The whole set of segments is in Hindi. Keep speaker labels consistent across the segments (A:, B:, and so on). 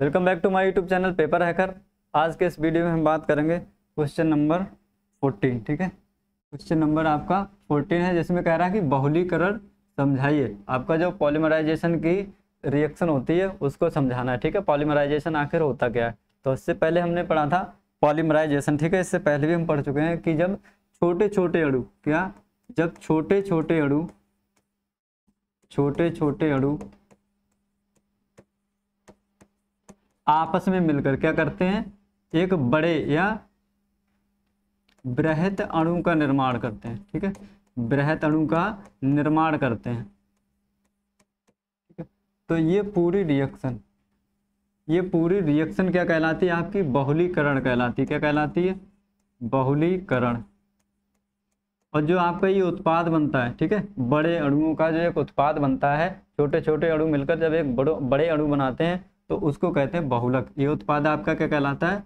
A: Welcome back to my YouTube channel paper hacker आज के इस वीडियो में हम बात करेंगे क्वेश्चन नंबर फोर्टीन ठीक है क्वेश्चन नंबर आपका फोर्टीन है जिसमें कह रहा है कि बहुलीकरण समझाइए आपका जो पॉलीमराइजेशन की रिएक्शन होती है उसको समझाना है ठीक है पॉलीमराइजेशन आखिर होता क्या है तो इससे पहले हमने पढ़ा था पॉलीमराइजेशन ठीक है इससे पहले भी हम पढ़ चुके हैं कि जब छोटे छोटे अड़ू क्या जब छोटे छोटे अड़ू छोटे छोटे अड़ू आपस में मिलकर क्या करते हैं एक बड़े या बृहत अणु का निर्माण करते हैं ठीक है बृहत अणु का निर्माण करते हैं ठीक है तो ये पूरी रिएक्शन ये पूरी रिएक्शन क्या कहलाती है आपकी बहुलीकरण कहलाती है क्या कहलाती है बहुलीकरण और जो आपका ये उत्पाद बनता है ठीक है बड़े अणुओं का जो एक उत्पाद बनता है छोटे छोटे अणु मिलकर जब एक बड़ो बड़े अणु बनाते हैं तो उसको कहते हैं बहुलक ये उत्पाद आपका क्या कहलाता है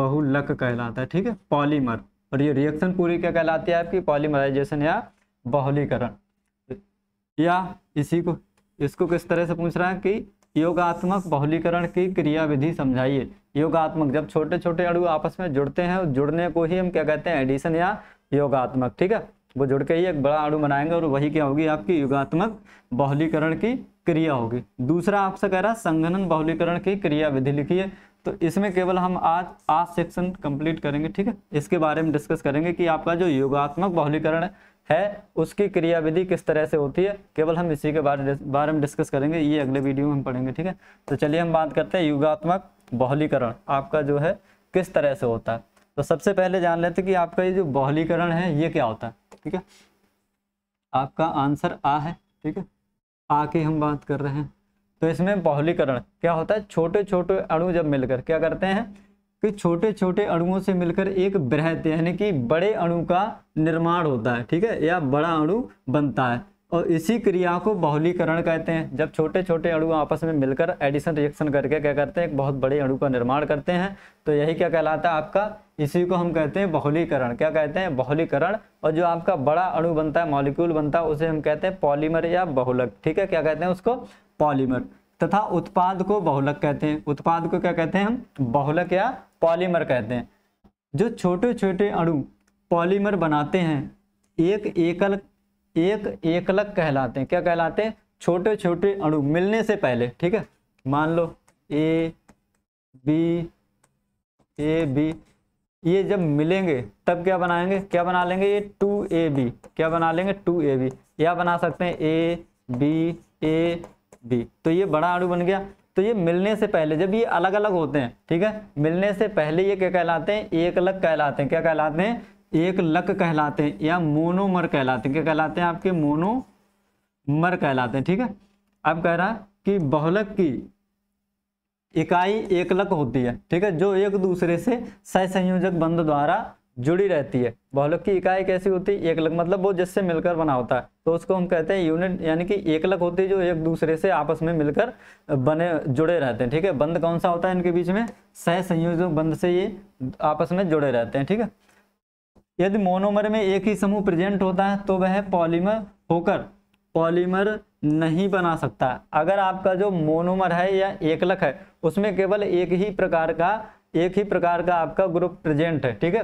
A: बहुलक कहलाता है ठीक है पॉलीमर और ये रिएक्शन पूरी क्या कहलाती है आपकी पॉलीमराइजेशन या बहुलीकरण या इसी को इसको किस तरह से पूछ रहा है कि योगात्मक बहुलीकरण की क्रिया विधि समझाइए योगात्मक जब छोटे छोटे अड़ु आपस में जुड़ते हैं जुड़ने को ही हम क्या कहते हैं एडिशन या योगात्मक ठीक है वो जुड़ के ही एक बड़ा अड़ु बनाएंगे और वही क्या होगी आपकी योगात्मक बहुलीकरण की क्रिया होगी दूसरा आपसे कह रहा है संघनन बहुलीकरण की क्रिया विधि लिखिए तो इसमें केवल हम आज आज सेक्शन कंप्लीट करेंगे ठीक है इसके बारे में डिस्कस करेंगे कि आपका जो योगात्मक बहुलीकरण है उसकी क्रिया विधि किस तरह से होती है केवल हम इसी के बारे बारे में डिस्कस करेंगे ये अगले वीडियो में हम पढ़ेंगे ठीक है तो चलिए हम बात करते हैं युगात्मक बहुलीकरण आपका जो है किस तरह से होता है तो सबसे पहले जान लेते कि आपका ये जो बहुलीकरण है ये क्या होता है ठीक है आपका आंसर आ है ठीक है आके हम बात कर रहे हैं तो इसमें बहुलीकरण क्या होता है छोटे छोटे अणु जब मिलकर क्या करते हैं कि छोटे छोटे अणुओं से मिलकर एक बृहद यानी कि बड़े अणु का निर्माण होता है ठीक है या बड़ा अणु बनता है और इसी क्रिया को बहुलीकरण कहते हैं जब छोटे छोटे अणु आपस में मिलकर एडिशन रिएक्शन करके क्या करते हैं एक बहुत बड़े अणु का निर्माण करते हैं तो यही क्या कहलाता है आपका इसी को हम कहते हैं बहुलीकरण क्या कहते हैं बहुलीकरण और जो आपका बड़ा अणु बनता है मॉलिक्यूल बनता है उसे हम कहते हैं पॉलीमर या बहुलक ठीक है क्या कहते हैं उसको पॉलीमर तथा उत्पाद को बहुलक कहते हैं उत्पाद को क्या कहते हैं हम बहुलक या पॉलीमर कहते हैं जो छोटे छोटे अणु पॉलीमर बनाते हैं एक एकल एक एकलक कहलाते हैं क्या कहलाते हैं छोटे छोटे अणु मिलने से पहले ठीक है मान लो ए बी ए बी ये जब मिलेंगे तब क्या बनाएंगे क्या बना लेंगे ये टू ए बी क्या बना लेंगे टू ए बी या बना सकते हैं ए बी ए बी तो ये बड़ा अणु बन गया तो ये मिलने से पहले जब ये अलग अलग होते हैं ठीक है मिलने से पहले ये क्या कहलाते हैं एक लक कहलाते हैं क्या कहलाते हैं एक लक कहलाते हैं या मोनोमर कहलाते हैं क्या कहलाते हैं आपके मोनोमर कहलाते हैं ठीक है अब कह रहा कि बहुलक की इकाई एकलक होती है ठीक है जो एक दूसरे से सहसंयोजक बंध द्वारा जुड़ी रहती है बहुलक की इकाई कैसी होती है एकलक मतलब वो जिससे मिलकर बना होता है तो उसको हम कहते हैं यूनिट यानी कि एकलक होती है जो एक दूसरे से आपस में मिलकर बने जुड़े रहते हैं ठीक है बंध कौन सा होता है इनके बीच में सहसंयोजक बंध से ये आपस में जुड़े रहते हैं ठीक है यदि मोनोमर में एक ही समूह प्रेजेंट होता है तो वह पॉलीमर होकर पॉलीमर नहीं बना सकता अगर आपका जो मोनोमर है या एकलक है उसमें केवल एक ही प्रकार का एक ही प्रकार का आपका ग्रुप प्रेजेंट है ठीक है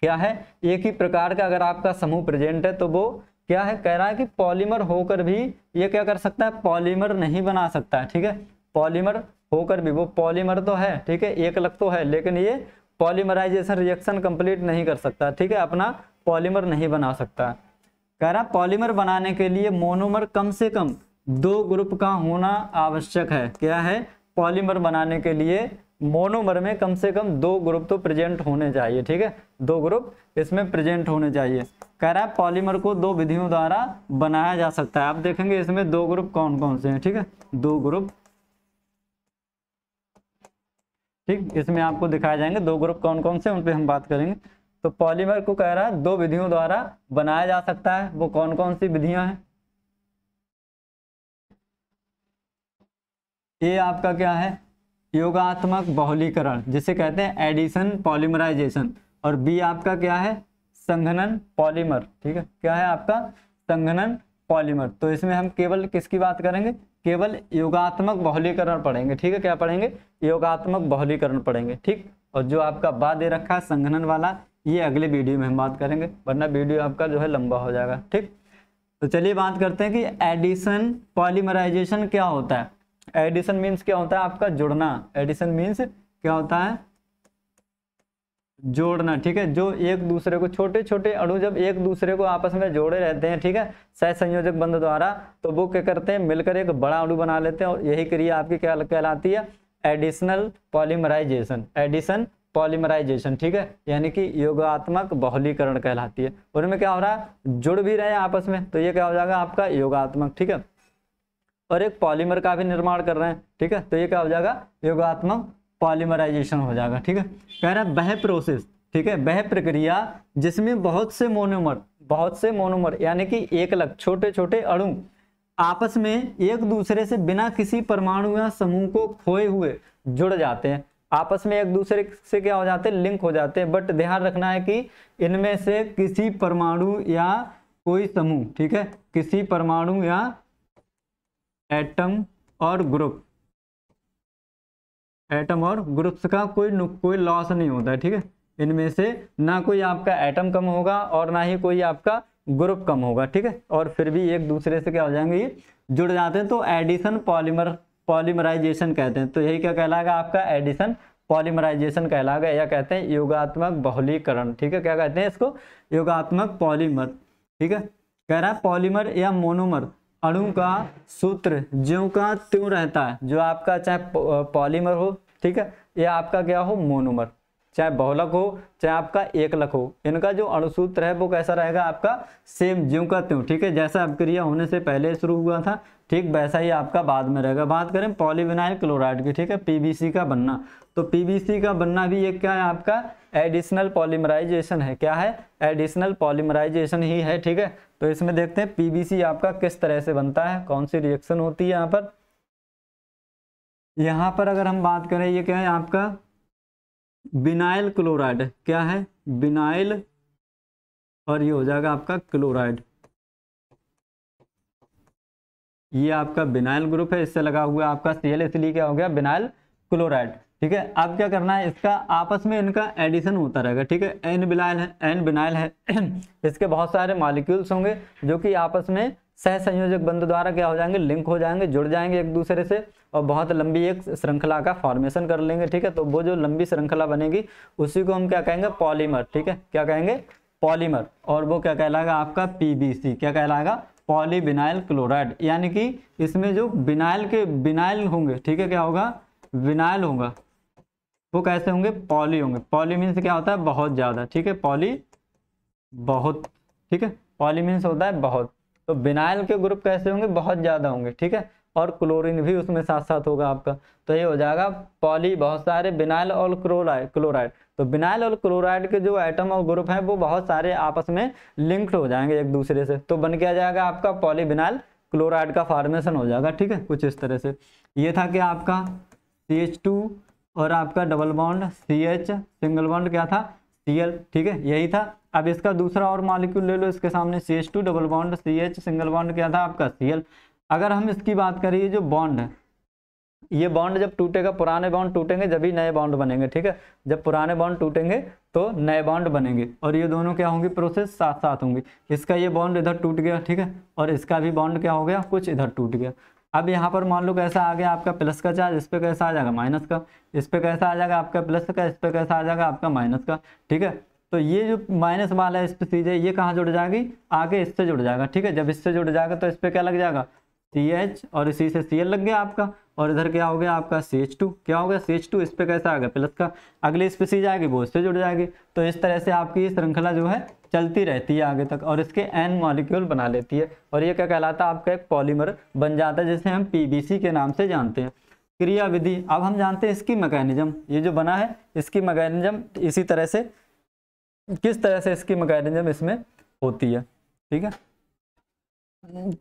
A: क्या है एक ही प्रकार का अगर आपका समूह प्रेजेंट है तो वो क्या है कह रहा है कि पॉलीमर होकर भी ये क्या कर सकता है पॉलीमर नहीं बना सकता है ठीक है पॉलीमर होकर भी वो पॉलीमर तो है ठीक है एक लग तो है लेकिन ये पॉलीमराइजेशन रिएक्शन कंप्लीट नहीं कर सकता ठीक है अपना पॉलीमर नहीं बना सकता कह रहा पॉलीमर बनाने के लिए मोनोमर कम से कम दो ग्रुप का होना आवश्यक है क्या है पॉलीमर बनाने के लिए मोनोमर में कम से कम दो ग्रुप तो प्रेजेंट होने चाहिए ठीक है दो ग्रुप इसमें प्रेजेंट होने चाहिए कह रहा है पॉलीमर को दो विधियों द्वारा बनाया जा सकता है आप देखेंगे इसमें दो ग्रुप कौन कौन से हैं ठीक है दो ग्रुप ठीक इसमें आपको दिखाए जाएंगे दो ग्रुप कौन कौन से उन पर हम बात करेंगे तो पॉलीमर को कह रहा है दो विधियों द्वारा बनाया जा सकता है वो कौन कौन सी विधियां हैं ये आपका क्या है योगात्मक बहुलीकरण जिसे कहते हैं एडिशन पॉलीमराइजेशन और बी आपका क्या है संघनन पॉलीमर ठीक है क्या है आपका संघनन पॉलीमर तो इसमें हम केवल किसकी बात करेंगे केवल योगात्मक बहुलीकरण पढ़ेंगे ठीक है क्या पढ़ेंगे योगात्मक बहुलीकरण पढ़ेंगे ठीक और जो आपका बाद दे रखा है संघनन वाला ये अगले वीडियो में हम बात करेंगे वरना वीडियो आपका जो है लंबा हो जाएगा ठीक तो चलिए बात करते हैं कि एडिशन पॉलीमराइजेशन क्या होता है एडिशन मीन्स क्या होता है आपका जुड़ना एडिशन मीन्स क्या होता है जोड़ना ठीक है जो एक दूसरे को छोटे छोटे अणु जब एक दूसरे को आपस में जोड़े रहते हैं ठीक है सह संयोजक बंध द्वारा तो वो क्या करते हैं मिलकर एक बड़ा अणु बना लेते हैं और यही क्रिया आपकी क्या कहलाती है एडिशनल पॉलीमराइजेशन एडिशन पॉलीमराइजेशन ठीक है यानी कि योगात्मक बहुलीकरण कहलाती है उनमें क्या हो रहा है जुड़ भी रहे आपस में तो ये क्या हो जाएगा आपका योगात्मक ठीक है और एक पॉलीमर का भी निर्माण कर रहे हैं ठीक है तो ये क्या हो जाएगा योगात्मक पॉलीमराइजेशन हो जाएगा ठीक है कह रहा है वह प्रोसेस ठीक है वह प्रक्रिया जिसमें बहुत से मोनोमर बहुत से मोनोमर यानी कि एक लग छोटे छोटे अणु आपस में एक दूसरे से बिना किसी परमाणु या समूह को खोए हुए जुड़ जाते हैं आपस में एक दूसरे से क्या हो जाते हैं लिंक हो जाते हैं बट ध्यान रखना है कि इनमें से किसी परमाणु या कोई समूह ठीक है किसी परमाणु या एटम और ग्रुप एटम और ग्रुप्स का कोई कोई लॉस नहीं होता है ठीक है इनमें से ना कोई आपका एटम कम होगा और ना ही कोई आपका ग्रुप कम होगा ठीक है और फिर भी एक दूसरे से क्या हो जाएंगे ये जुड़ जाते हैं तो एडिशन पॉलीमर पॉलीमराइजेशन कहते हैं तो यही क्या कहलाएगा आपका एडिशन पॉलीमराइजेशन कहलाएगा या कहते हैं योगात्मक बहुलीकरण ठीक है क्या कहते हैं इसको योगात्मक पॉलीमर ठीक है कह रहा है पॉलीमर या मोनोमर अणु का सूत्र ज्यों का त्यों रहता है जो आपका चाहे पॉलीमर हो ठीक है या आपका क्या हो मोनोमर चाहे बहुलक हो चाहे आपका एकलक हो इनका जो अणुसूत्र है वो कैसा रहेगा आपका सेम ज्यों का त्यों ठीक है जैसा अभिक्रिया होने से पहले शुरू हुआ था ठीक वैसा ही आपका बाद में रहेगा बात करें पॉलीविनाइल क्लोराइड की ठीक है पीबीसी का बनना तो पीबीसी का बनना भी ये क्या है आपका एडिशनल पॉलीमराइजेशन है क्या है एडिशनल पॉलीमराइजेशन ही है ठीक है तो इसमें देखते हैं पीबीसी आपका किस तरह से बनता है कौन सी रिएक्शन होती है यहाँ पर यहाँ पर अगर हम बात करें ये क्या है आपका बिनाइल क्लोराइड क्या है बिनाइल और ये हो जाएगा आपका क्लोराइड ये आपका बिनाइल ग्रुप है इससे लगा हुआ आपका सीएल इसलिए क्या हो गया बिनाइल क्लोराइड ठीक है अब क्या करना है इसका आपस में इनका एडिशन होता रहेगा ठीक है एन बिलाइल है एन बिनाइल है इसके बहुत सारे मॉलिक्यूल्स होंगे जो कि आपस में सह संयोजक बंध द्वारा क्या हो जाएंगे लिंक हो जाएंगे जुड़ जाएंगे एक दूसरे से और बहुत लंबी एक श्रृंखला का फॉर्मेशन कर लेंगे ठीक है तो वो जो लंबी श्रृंखला बनेगी उसी को हम क्या कहेंगे पॉलीमर ठीक है क्या कहेंगे पॉलीमर और वो क्या कहलाएगा आपका पीबीसी क्या कहलाएगा पॉलीबिनाइल क्लोराइड यानी कि इसमें जो बिनाइल के बिनाइल होंगे ठीक है क्या होगा विनाइल होगा वो कैसे होंगे पॉली होंगे पॉली मीन्स क्या होता है बहुत ज़्यादा ठीक है पॉली बहुत ठीक है पॉली मीन्स होता है बहुत तो बिनाइल के ग्रुप कैसे होंगे बहुत ज़्यादा होंगे ठीक है और क्लोरीन भी उसमें साथ साथ होगा आपका तो ये हो जाएगा पॉली बहुत सारे बिनाइल और क्लोराइड क्लोराइड तो बिनाइल और क्लोराइड के जो आइटम और ग्रुप हैं वो बहुत सारे आपस में लिंक्ड हो जाएंगे एक दूसरे से तो बन किया जाएगा आपका पॉली बिनाइल क्लोराइड का फॉर्मेशन हो जाएगा ठीक है कुछ इस तरह से ये था कि आपका सी एच टू और आपका double bond C H single bond क्या था सी एल ठीक है यही था अब इसका दूसरा और मालिक्यूल ले लो इसके सामने C H two double bond C H single bond क्या था आपका सी एल अगर हम इसकी बात करें ये जो बॉन्ड है ये बॉन्ड जब टूटेगा पुराने बॉन्ड टूटेंगे जब ही नए बॉन्ड बनेंगे ठीक है जब पुराने बॉन्ड टूटेंगे तो नए बॉन्ड बनेंगे और ये दोनों क्या होंगी प्रोसेस साथ साथ होंगी इसका ये बॉन्ड इधर टूट गया ठीक है और इसका भी बॉन्ड क्या हो गया कुछ इधर टूट गया अब यहाँ पर मान लो कैसा आ गया आपका प्लस का चार्ज इस पर कैसा आ जाएगा माइनस का इस पर कैसा आ जाएगा आपका प्लस का इस पर कैसा आ जाएगा आपका माइनस का ठीक है तो ये जो माइनस वाला इस पर सीधे ये कहाँ जुड़ जाएगी आगे इससे जुड़ जाएगा ठीक है जब इससे जुड़ जाएगा तो इस पर क्या लग जाएगा सी एच और इसी से सी एल लग गया आपका और इधर क्या हो गया आपका सी एच टू क्या हो गया सी एच टू इस पर कैसा आ गया प्लस का अगली इस पर सी जाएगी वो इससे जुड़ जाएगी तो इस तरह से आपकी श्रृंखला जो है चलती रहती है आगे तक और इसके एन मॉलिक्यूल बना लेती है और ये क्या कहलाता है आपका एक पॉलीमर बन जाता है जिसे हम पीबीसी के नाम से जानते हैं क्रिया विधि अब हम जानते हैं इसकी मैकेनिज्म ये जो बना है इसकी मैकेनिज्म इसी तरह से किस तरह से इसकी मैकेनिज्म इसमें होती है ठीक है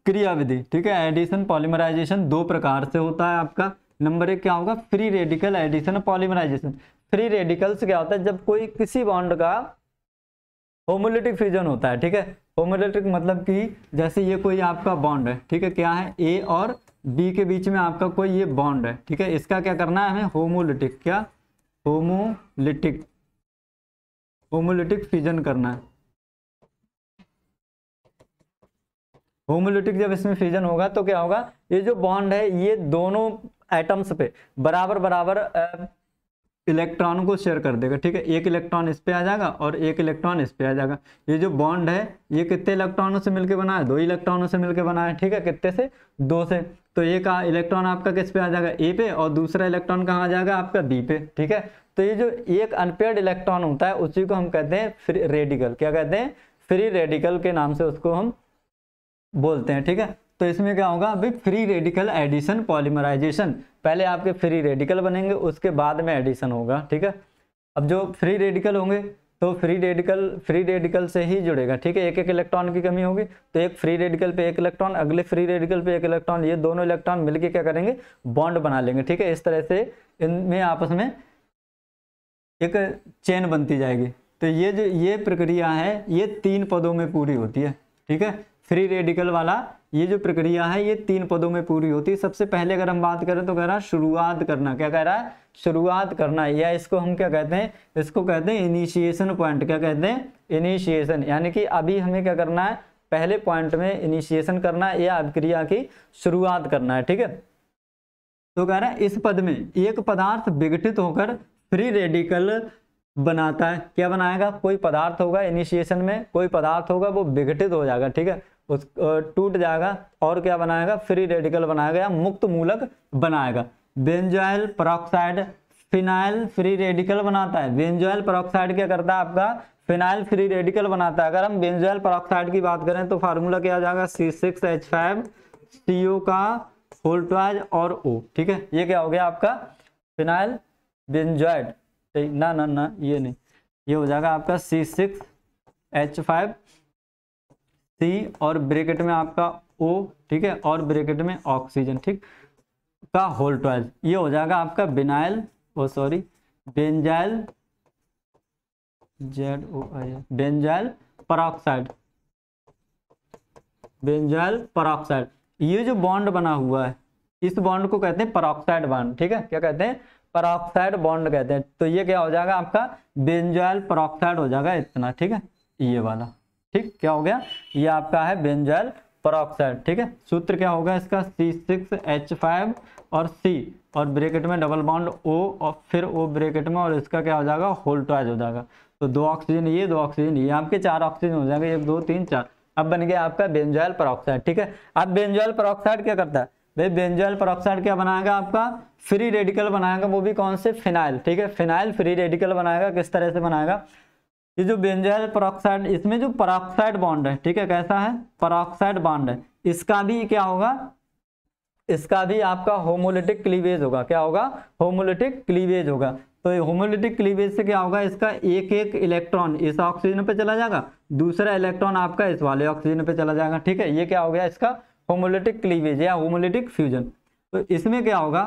A: क्रिया विधि ठीक है एडिशन पॉलीमराइजेशन दो प्रकार से होता है आपका नंबर एक क्या होगा फ्री रेडिकल एडिशन और पॉलीमराइजेशन फ्री रेडिकल्स क्या होता है जब कोई किसी बॉन्ड का होमोलिटिक फ्यूजन होता है ठीक है होमोलिटिक मतलब कि जैसे ये कोई आपका बॉन्ड है ठीक है क्या है ए और बी के बीच में आपका कोई ये बॉन्ड है ठीक है इसका क्या करना है हमें होमोलिटिक क्या होमोलिटिक होमोलिटिक फ्यूजन करना है होमोलिटिक जब इसमें फ्यूजन होगा तो क्या होगा ये जो बॉन्ड है ये दोनों एटम्स पे बराबर बराबर इलेक्ट्रॉन को शेयर कर देगा ठीक है एक इलेक्ट्रॉन इस पे आ जाएगा और एक इलेक्ट्रॉन इस पे आ जाएगा ये जो बॉन्ड है ये कितने इलेक्ट्रॉनों से मिलकर बना है दो इलेक्ट्रॉनों से मिलकर बना है ठीक है कितने से दो से तो एक इलेक्ट्रॉन आपका किस पे आ जाएगा ए पे और दूसरा इलेक्ट्रॉन कहाँ आ जाएगा आपका बी पे ठीक है तो ये जो एक अनपेयर्ड इलेक्ट्रॉन होता है उसी को हम कहते हैं फ्री रेडिकल क्या कहते हैं फ्री रेडिकल के नाम से उसको हम बोलते हैं ठीक है तो इसमें क्या होगा अभी फ्री रेडिकल एडिशन पॉलीमराइजेशन पहले आपके फ्री रेडिकल बनेंगे उसके बाद में एडिशन होगा ठीक है अब जो फ्री रेडिकल होंगे तो फ्री रेडिकल फ्री रेडिकल से ही जुड़ेगा ठीक है एक एक इलेक्ट्रॉन की कमी होगी तो एक फ्री रेडिकल पे एक इलेक्ट्रॉन अगले फ्री रेडिकल पे एक इलेक्ट्रॉन ये दोनों इलेक्ट्रॉन मिलके क्या करेंगे बॉन्ड बना लेंगे ठीक है इस तरह से इनमें आपस में एक चेन बनती जाएगी तो ये जो ये प्रक्रिया है ये तीन पदों में पूरी होती है ठीक है फ्री रेडिकल वाला ये जो प्रक्रिया है ये तीन पदों में पूरी होती है सबसे पहले अगर हम बात करें तो कह रहा है शुरुआत करना क्या कह रहा है शुरुआत करना या इसको हम क्या कहते हैं इसको कहते हैं इनिशिएशन पॉइंट क्या कहते हैं इनिशिएशन यानी कि अभी हमें क्या करना है पहले पॉइंट में इनिशिएशन करना है या अभिक्रिया की शुरुआत करना है ठीक है तो कह रहा है इस पद में एक पदार्थ विघटित होकर फ्री रेडिकल बनाता है क्या बनाएगा कोई पदार्थ होगा इनिशिएशन में कोई पदार्थ होगा वो विघटित हो जाएगा ठीक है उस टूट जाएगा और क्या बनाएगा फ्री रेडिकल बनाएगा या मुक्त मूलक बनाएगा benzoyl peroxide phenyl free radical बनाता है बेंजोइल परऑक्साइड क्या करता है आपका फिनाइल फ्री रेडिकल बनाता है अगर हम बेंजोइल परऑक्साइड की बात करें तो फार्मूला क्या आ जाएगा C six H five C O का फोल्टवाइज और ओ ठीक है ये क्या हो गया आपका फिनाइल बेंजॉइड ना ना ना ये नहीं ये हो जाएगा आपका C six H five C और ब्रेकेट में आपका ओ ठीक है और ब्रेकेट में ऑक्सीजन ठीक का होल ट्वेल्व ये हो जाएगा आपका vinyl oh sorry benzyl Z O I benzyl peroxide benzyl peroxide ये जो बॉन्ड बना हुआ है इस बॉन्ड को कहते हैं पराक्साइड बॉन्ड ठीक है क्या कहते हैं पराक्साइड बॉन्ड कहते हैं तो ये क्या हो जाएगा आपका बेंजाइल पराक्साइड हो जाएगा इतना ठीक है ये वाला ठीक क्या हो गया ये आपका है बेंजाइल परऑक्साइड ठीक है सूत्र क्या होगा इसका सी सिक्स एच फाइव और सी और ब्रेकेट में डबल बॉन्ड ओ और फिर ओ ब्रेकेट में और इसका क्या हो जाएगा होल्टोइज हो जाएगा तो दो ऑक्सीजन ये दो ऑक्सीजन ये आपके चार ऑक्सीजन हो जाएंगे एक दो तीन चार अब बन गया आपका बेंजाइल परऑक्साइड ठीक है अब बेंजाइल परऑक्साइड क्या करता है भाई बेंजाइल परऑक्साइड क्या बनाएगा आपका फ्री रेडिकल बनाएगा वो भी कौन से फिनाइल ठीक है फिनाइल फ्री रेडिकल बनाएगा किस तरह से बनाएगा ये जो बेंजाइल परोक्साइड इसमें जो परोक्साइड बॉन्ड है ठीक है कैसा है पराक्साइड बॉन्ड है इसका भी क्या होगा इसका भी आपका होमोलिटिक क्लीवेज होगा क्या होगा होमोलिटिक क्लीवेज होगा तो होमोलिटिक क्लीवेज से क्या होगा इसका एक एक इलेक्ट्रॉन इस ऑक्सीजन पे चला जाएगा दूसरा इलेक्ट्रॉन आपका इस वाले ऑक्सीजन पे चला जाएगा ठीक है ये क्या हो गया इसका होमोलिटिक क्लीवेज या होमोलिटिक फ्यूजन तो इसमें क्या होगा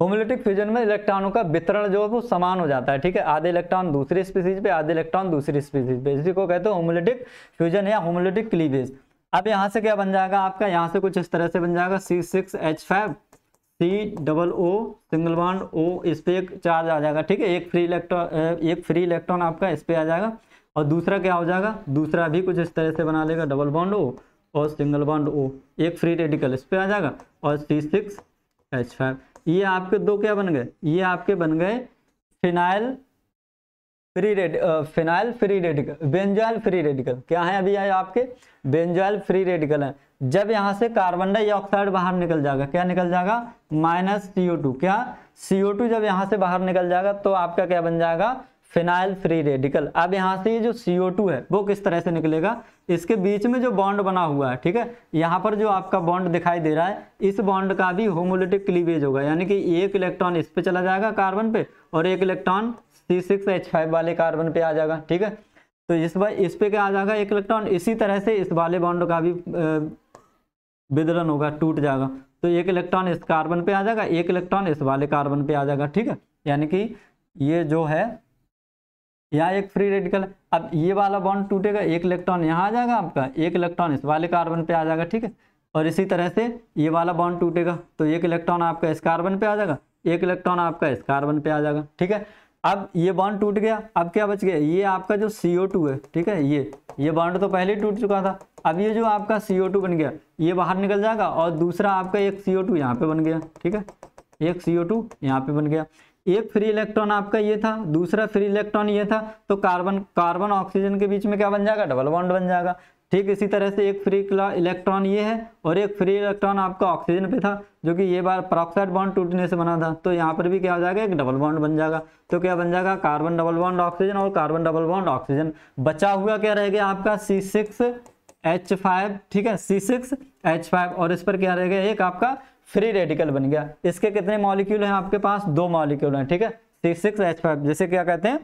A: होमोलिटिक फ्यूजन में इलेक्ट्रॉनों का वितरण जो है वो समान हो जाता है ठीक है आधे इलेक्ट्रॉन दूसरे स्पीसीज पे आधे इलेक्ट्रॉन दूसरी स्पीसीज पे इसी को कहते हैं होमोलिटिक फ्यूजन या होमोलिटिक क्लीवेज अब यहाँ से क्या बन जाएगा आपका यहाँ से कुछ इस तरह से बन जाएगा C six H five C double O single bond O इस पे एक चार्ज आ जाएगा ठीक है एक फ्री इलेक्ट्रॉन एक फ्री इलेक्ट्रॉन आपका इस पे आ जाएगा और दूसरा क्या हो जाएगा दूसरा भी कुछ इस तरह से बना लेगा डबल बॉन्ड ओ और सिंगल बॉन्ड ओ एक फ्री रेडिकल इस पे आ जाएगा और सी सिक्स एच फाइव ये आपके दो क्या बन गए ये आपके बन गए phenyl free red phenyl free radical benzyl free radical क्या है अभी आए आपके बेंजाइल फ्री रेडिकल है जब यहाँ से कार्बन डाइऑक्साइड बाहर निकल जाएगा क्या निकल जाएगा माइनस सी क्या सी जब यहाँ से बाहर निकल जाएगा तो आपका क्या बन जाएगा फिनाइल फ्री रेडिकल अब यहाँ से ये जो CO2 है वो किस तरह से निकलेगा इसके बीच में जो बॉन्ड बना हुआ है ठीक है यहाँ पर जो आपका बॉन्ड दिखाई दे रहा है इस बॉन्ड का भी होमोलिटिक क्लीवेज होगा यानी कि एक इलेक्ट्रॉन इस पे चला जाएगा कार्बन पे और एक इलेक्ट्रॉन C6H5 वाले कार्बन पे आ जाएगा ठीक है तो इस बार इस पे क्या आ जाएगा एक इलेक्ट्रॉन इसी तरह से इस वाले बॉन्ड का भी विदलन होगा टूट जाएगा तो एक इलेक्ट्रॉन इस कार्बन पे आ जाएगा एक इलेक्ट्रॉन इस वाले कार्बन पे आ जाएगा ठीक है यानी कि ये जो है यहाँ एक फ्री रेडिकल अब ये वाला बॉन्ड टूटेगा एक इलेक्ट्रॉन यहाँ आ जाएगा आपका एक इलेक्ट्रॉन इस वाले कार्बन पे आ जाएगा ठीक है और इसी तरह से ये वाला बॉन्ड टूटेगा तो एक इलेक्ट्रॉन आपका इस कार्बन पे आ जाएगा एक इलेक्ट्रॉन आपका इस कार्बन पे आ जाएगा ठीक है अब ये बॉन्ड टूट गया अब क्या बच गया ये आपका जो सी है ठीक है ये ये बॉन्ड तो पहले ही टूट चुका था अब ये जो आपका सी बन गया ये बाहर निकल जाएगा और दूसरा आपका एक सी ओ यहाँ पे बन गया ठीक है एक सी ओ यहाँ पे बन गया एक फ्री इलेक्ट्रॉन आपका ये था दूसरा फ्री इलेक्ट्रॉन ये था तो कार्बन कार्बन ऑक्सीजन के बीच में क्या बन जाएगा डबल बॉन्ड बन जाएगा ठीक इसी तरह से एक फ्री इलेक्ट्रॉन ये है और एक फ्री इलेक्ट्रॉन आपका ऑक्सीजन पे था जो कि ये बार परऑक्साइड बॉन्ड टूटने से बना था तो यहाँ पर भी क्या हो जाएगा एक डबल बॉन्ड बन जाएगा तो क्या बन जाएगा कार्बन डबल बॉन्ड ऑक्सीजन और कार्बन डबल बॉन्ड ऑक्सीजन बचा हुआ क्या रहेगा आपका सी सिक्स एच फाइव ठीक है सी सिक्स एच फाइव और इस पर क्या रहेगा एक आपका फ्री रेडिकल बन गया इसके कितने मॉलिक्यूल हैं आपके पास दो मॉलिक्यूल हैं ठीक है सिक्स सिक्स एच फाइव जिसे क्या कहते हैं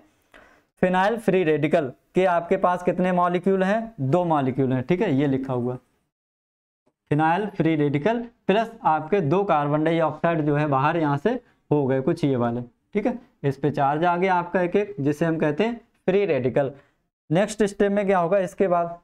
A: फिनाइल फ्री रेडिकल के आपके पास कितने मॉलिक्यूल हैं दो मॉलिक्यूल हैं ठीक है ये लिखा हुआ फिनाइल फ्री रेडिकल प्लस आपके दो कार्बन डाइऑक्साइड जो है बाहर यहाँ से हो गए कुछ ये वाले ठीक है इस पे चार्ज आ गया आपका एक एक जिसे हम कहते हैं फ्री रेडिकल नेक्स्ट स्टेप में क्या होगा इसके बाद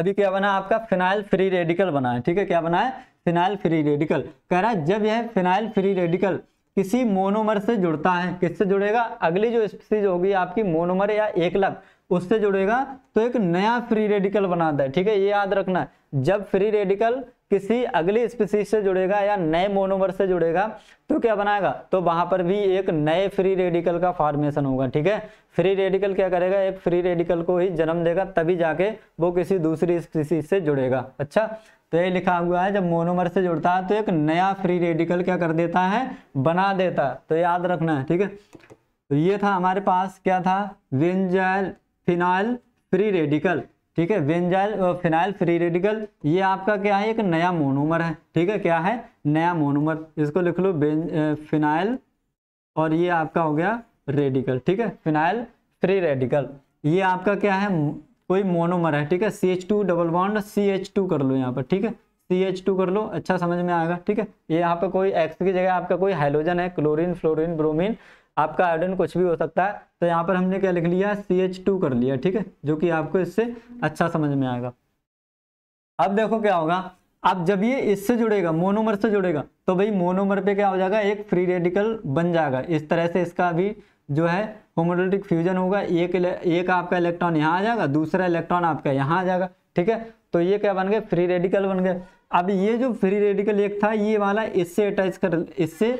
A: अभी क्या बना आपका फिनाइल फ्री रेडिकल बना है ठीक है क्या बना है फिनाइल फ्री रेडिकल कह रहा है जब यह फिनाइल फ्री रेडिकल किसी मोनोमर से जुड़ता है किससे जुड़ेगा अगली जो स्पीसीज होगी आपकी मोनोमर या एक लग उससे जुड़ेगा तो एक नया फ्री रेडिकल बनाता है ठीक है ये याद रखना है जब फ्री रेडिकल किसी अगली स्पीसीज से जुड़ेगा या नए मोनोमर से जुड़ेगा तो क्या बनाएगा तो वहां पर भी एक नए फ्री रेडिकल का फॉर्मेशन होगा ठीक है फ्री रेडिकल क्या करेगा एक फ्री रेडिकल को ही जन्म देगा तभी जाके वो किसी दूसरी स्पीसीज से जुड़ेगा अच्छा तो ये लिखा हुआ है जब मोनोमर से जुड़ता है तो एक नया फ्री रेडिकल क्या कर देता है बना देता है तो याद रखना है ठीक है तो ये था हमारे पास क्या था विंजाइल फिनाइल फ्री रेडिकल ठीक है वेंजाइल फिनाइल फ्री रेडिकल ये आपका क्या है एक नया मोनोमर है ठीक है क्या है नया मोनोमर इसको लिख लो फिनाइल और ये आपका हो गया रेडिकल ठीक है फिनाइल फ्री रेडिकल ये आपका क्या है कोई मोनोमर है ठीक है C H two double bond C H two कर लो यहाँ पर ठीक है सी एच टू कर लो अच्छा समझ में आएगा ठीक है ये यहाँ पर कोई एक्स की जगह आपका कोई हाइलोजन है क्लोरीन फ्लोरीन ब्रोमीन आपका आयोडन कुछ भी हो सकता है तो यहाँ पर हमने क्या लिख लिया सी एच टू कर लिया ठीक है जो कि आपको इससे अच्छा समझ में आएगा अब देखो क्या होगा अब जब ये इससे जुड़ेगा मोनोमर से जुड़ेगा तो भाई मोनोमर पे क्या हो जाएगा एक फ्री रेडिकल बन जाएगा इस तरह से इसका भी जो है होमोडोटिक फ्यूजन होगा एक एक आपका इलेक्ट्रॉन यहाँ आ जाएगा दूसरा इलेक्ट्रॉन आपका यहाँ आ जाएगा ठीक है तो ये क्या बन गए फ्री रेडिकल बन गए अब ये जो फ्री रेडिकल एक था ये वाला इससे अटैच कर इससे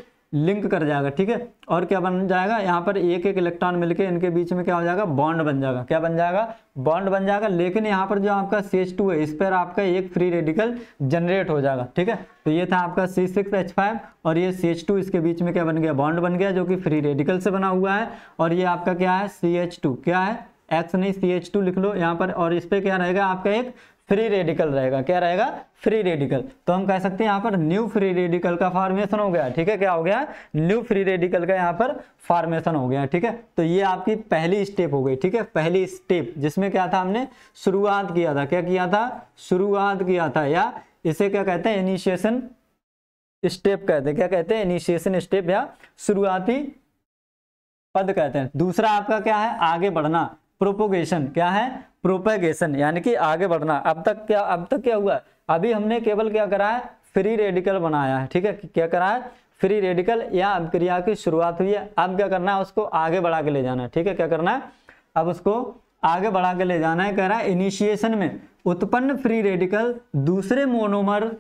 A: लिंक कर जाएगा ठीक है और क्या बन जाएगा यहाँ पर एक एक इलेक्ट्रॉन मिलके इनके बीच में क्या हो जाएगा बॉन्ड बन जाएगा क्या बन जाएगा बॉन्ड बन जाएगा लेकिन यहाँ पर जो आपका सी एच टू है इस पर आपका एक फ्री रेडिकल जनरेट हो जाएगा ठीक है तो ये था आपका सी सिक्स एच फाइव और ये सी एच टू इसके बीच में क्या बन गया बॉन्ड बन गया जो कि फ्री रेडिकल से बना हुआ है और ये आपका क्या है सी एच टू क्या है एक्स नहीं सी एच टू लिख लो यहाँ पर और इस पर क्या रहेगा आपका एक फ्री रेडिकल रहेगा क्या रहेगा फ्री रेडिकल तो हम कह सकते हैं यहाँ पर न्यू फ्री रेडिकल का फॉर्मेशन हो गया ठीक है क्या हो गया न्यू फ्री रेडिकल का यहाँ पर फॉर्मेशन हो गया ठीक है तो ये आपकी पहली स्टेप हो गई ठीक है पहली स्टेप जिसमें क्या था हमने शुरुआत किया था क्या किया था शुरुआत किया था या इसे क्या कहते हैं इनिशिएशन स्टेप कहते हैं क्या कहते हैं इनिशिएशन स्टेप या शुरुआती पद कहते हैं दूसरा आपका क्या है आगे बढ़ना प्रोपोगेशन क्या है प्रोपेगेशन यानी कि आगे बढ़ना अब तक क्या अब तक क्या हुआ अभी हमने केवल क्या करा है फ्री रेडिकल बनाया है ठीक है क्या करा है फ्री रेडिकल या अभिक्रिया की शुरुआत हुई है अब क्या करना है उसको आगे बढ़ा के ले जाना है ठीक है क्या करना है अब उसको आगे बढ़ा के ले जाना है कह रहा है इनिशिएशन में उत्पन्न फ्री रेडिकल दूसरे मोनोमर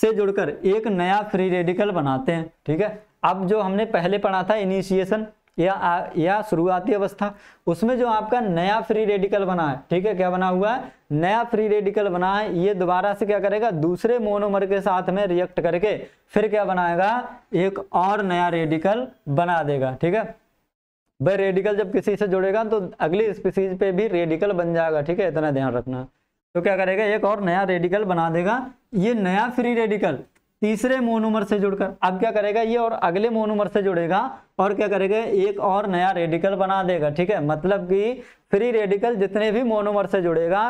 A: से जुड़कर एक नया फ्री रेडिकल बनाते हैं ठीक है अब जो हमने पहले पढ़ा था इनिशिएशन या आ, या शुरुआती अवस्था उसमें जो आपका नया फ्री रेडिकल बना है ठीक है क्या बना हुआ है नया फ्री रेडिकल बना है ये दोबारा से क्या करेगा दूसरे मोनोमर के साथ में रिएक्ट करके फिर क्या बनाएगा एक और नया रेडिकल बना देगा ठीक है भाई रेडिकल जब किसी से जुड़ेगा तो अगली स्पीसीज पे भी रेडिकल बन जाएगा ठीक है इतना ध्यान रखना तो क्या करेगा एक और नया रेडिकल बना देगा ये नया फ्री रेडिकल तीसरे मोनोमर से जुड़कर अब क्या करेगा ये और अगले मोनोमर से जुड़ेगा और क्या करेगा एक और नया रेडिकल बना देगा ठीक है मतलब कि फ्री रेडिकल जितने भी मोनोमर से जुड़ेगा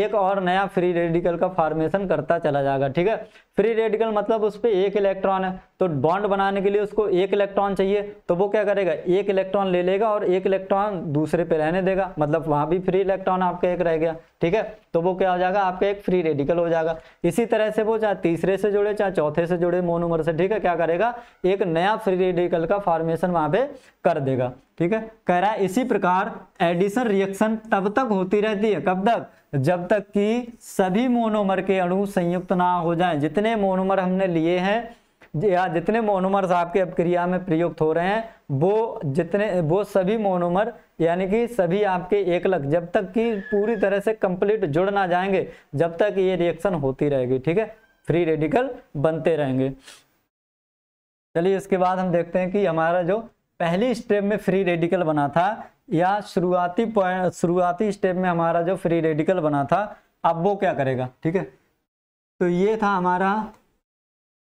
A: एक और नया फ्री रेडिकल का फॉर्मेशन करता चला जाएगा ठीक है फ्री रेडिकल मतलब उस पर एक इलेक्ट्रॉन है तो बॉन्ड बनाने के लिए उसको एक इलेक्ट्रॉन चाहिए तो वो क्या करेगा एक इलेक्ट्रॉन ले लेगा और एक इलेक्ट्रॉन दूसरे पे रहने देगा मतलब वहां भी फ्री इलेक्ट्रॉन आपका एक रह गया ठीक है तो वो क्या हो जाएगा आपका एक फ्री रेडिकल हो जाएगा इसी तरह से वो चाहे तीसरे से जुड़े चाहे चौथे से जुड़े मोनोमर से ठीक है क्या करेगा एक नया फ्री रेडिकल का फॉर्मेशन रिएक्शन वहां पे कर देगा ठीक है कह रहा है इसी प्रकार एडिशन रिएक्शन तब तक होती रहती है कब तक जब तक कि सभी मोनोमर के अणु संयुक्त ना हो जाएं जितने मोनोमर हमने लिए हैं या जितने मोनोमर्स आपके अपक्रिया में प्रयुक्त हो रहे हैं वो जितने वो सभी मोनोमर यानी कि सभी आपके एकलक जब तक कि पूरी तरह से कंप्लीट जुड़ ना जाएंगे जब तक ये रिएक्शन होती रहेगी ठीक है फ्री रेडिकल बनते रहेंगे चलिए इसके बाद हम देखते हैं कि हमारा जो पहली स्टेप में फ्री रेडिकल बना था या शुरुआती पॉइंट शुरुआती स्टेप में हमारा जो फ्री रेडिकल बना था अब वो क्या करेगा ठीक है तो ये था हमारा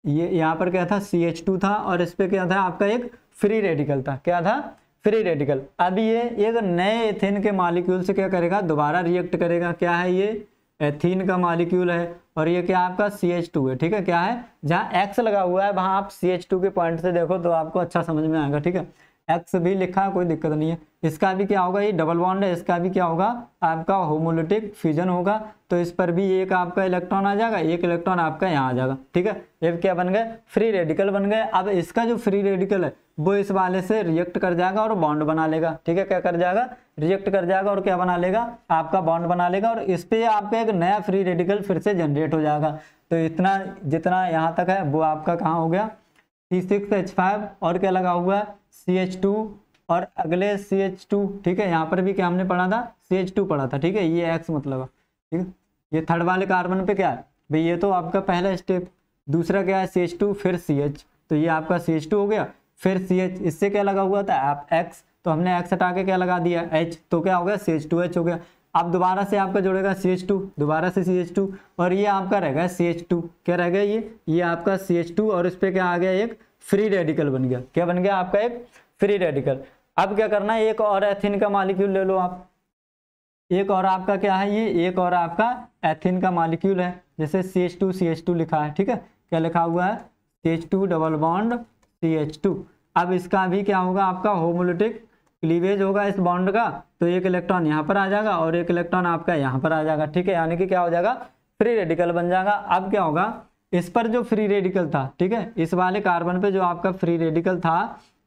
A: ये यहाँ पर क्या था सी एच टू था और इस पर क्या था आपका एक फ्री रेडिकल था क्या था फ्री रेडिकल अब ये एक नए एथेन के मालिक्यूल से क्या करेगा दोबारा रिएक्ट करेगा क्या है ये एथीन का मालिक्यूल है और ये क्या आपका सी एच टू है ठीक है क्या है जहाँ एक्स लगा हुआ है वहाँ आप सी एच टू के पॉइंट से देखो तो आपको अच्छा समझ में आएगा ठीक है एक्स भी लिखा कोई दिक्कत नहीं है इसका भी क्या होगा ये डबल बॉन्ड है इसका भी क्या होगा आपका होमोलिटिक फ्यूजन होगा तो इस पर भी एक आपका इलेक्ट्रॉन आ जाएगा एक इलेक्ट्रॉन आपका यहाँ आ जाएगा ठीक है ये क्या बन गए फ्री रेडिकल बन गए अब इसका जो फ्री रेडिकल है वो इस वाले से रिएक्ट कर जाएगा और बॉन्ड बना लेगा ठीक है क्या कर जाएगा रिएक्ट कर जाएगा और क्या बना लेगा आपका बॉन्ड बना लेगा और इस पर आपका एक नया फ्री रेडिकल फिर से जनरेट हो जाएगा तो इतना जितना यहाँ तक है वो आपका कहाँ हो गया सी सिक्स एच फाइव और क्या लगा हुआ है सी एच टू और अगले सी एच टू ठीक है यहाँ पर भी क्या हमने पढ़ा था सी एच टू पढ़ा था ठीक है ये एक्स मतलब ठीक है ये थर्ड वाले कार्बन पे क्या है भाई ये तो आपका पहला स्टेप दूसरा क्या है सी एच टू फिर सी एच तो ये आपका सी एच टू हो गया फिर सी एच इससे क्या लगा हुआ था आप एक्स तो हमने एक्स हटा के क्या लगा दिया एच तो क्या हो गया सी एच टू एच हो गया अब दोबारा से आपका जुड़ेगा सी एच टू दोबारा से सी एच टू और ये आपका रह गया सी एच टू क्या रह गया ये ये आपका सी एच टू और इस पर क्या आ गया एक फ्री रेडिकल बन गया क्या बन गया आपका एक फ्री रेडिकल अब क्या करना है एक और एथिन का मालिक्यूल ले लो आप एक और आपका क्या है ये एक और आपका एथिन का मालिक्यूल है जैसे C H two C H two लिखा है ठीक है क्या लिखा हुआ है C H two double bond C H two अब इसका भी क्या होगा आपका होमोलिटिक क्लीवेज होगा इस बॉन्ड का तो एक इलेक्ट्रॉन यहाँ पर आ जाएगा और एक इलेक्ट्रॉन आपका यहाँ पर आ जाएगा ठीक है यानी कि क्या हो जाएगा फ्री रेडिकल बन जाएगा अब क्या होगा इस पर जो फ्री रेडिकल था ठीक है इस वाले कार्बन पे जो आपका फ्री रेडिकल था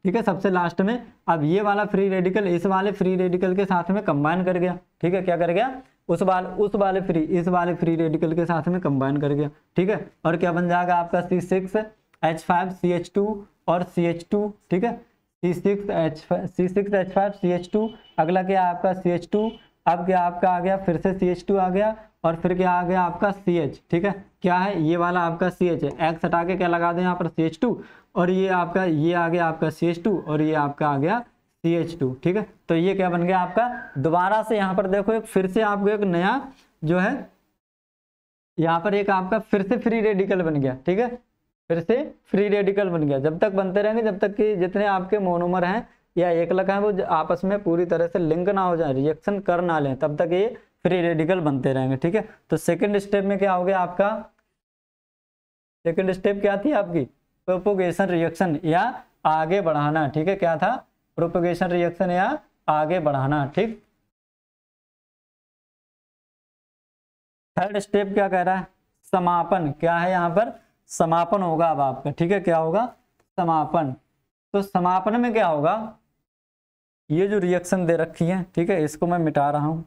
A: ठीक है सबसे लास्ट में अब ये वाला फ्री रेडिकल इस वाले फ्री रेडिकल के साथ में कंबाइन कर गया ठीक है क्या कर गया उस वाले उस वाले फ्री इस वाले फ्री रेडिकल के साथ में कंबाइन कर गया ठीक है और क्या बन जाएगा आपका C six H five C H two और सी एच टू ठीक है C six H C six H five C H two अगला क्या आपका सी एच टू अब क्या आपका आ गया फिर से सी एच टू आ गया और फिर क्या आ गया आपका सी एच ठीक है क्या है ये वाला आपका सी एच है एक्स हटा के क्या लगा दें यहाँ पर सी एच टू और ये आपका ये आ गया आपका सी एच टू और ये आपका आ गया सी एच टू ठीक है तो ये क्या बन गया आपका दोबारा से यहाँ पर देखो एक फिर से आपको एक नया जो है यहाँ पर एक आपका फिर से फ्री रेडिकल बन गया ठीक है फिर से फ्री रेडिकल बन गया जब तक बनते रहेंगे जब तक कि जितने आपके मोनोमर हैं या एक लक हैं वो आपस में पूरी तरह से लिंक ना हो जाए रिएक्शन कर ना लें तब तक ये फ्री रेडिकल बनते रहेंगे ठीक है तो सेकेंड स्टेप में क्या हो गया आपका सेकेंड स्टेप क्या थी आपकी प्रोपोगेशन रिएक्शन या आगे बढ़ाना ठीक है क्या था प्रोपोगेशन रिएक्शन या आगे बढ़ाना ठीक थर्ड स्टेप क्या कह रहा है समापन क्या है यहां पर समापन होगा अब आपका ठीक है क्या होगा समापन तो समापन में क्या होगा ये जो रिएक्शन दे रखी है ठीक है इसको मैं मिटा रहा हूँ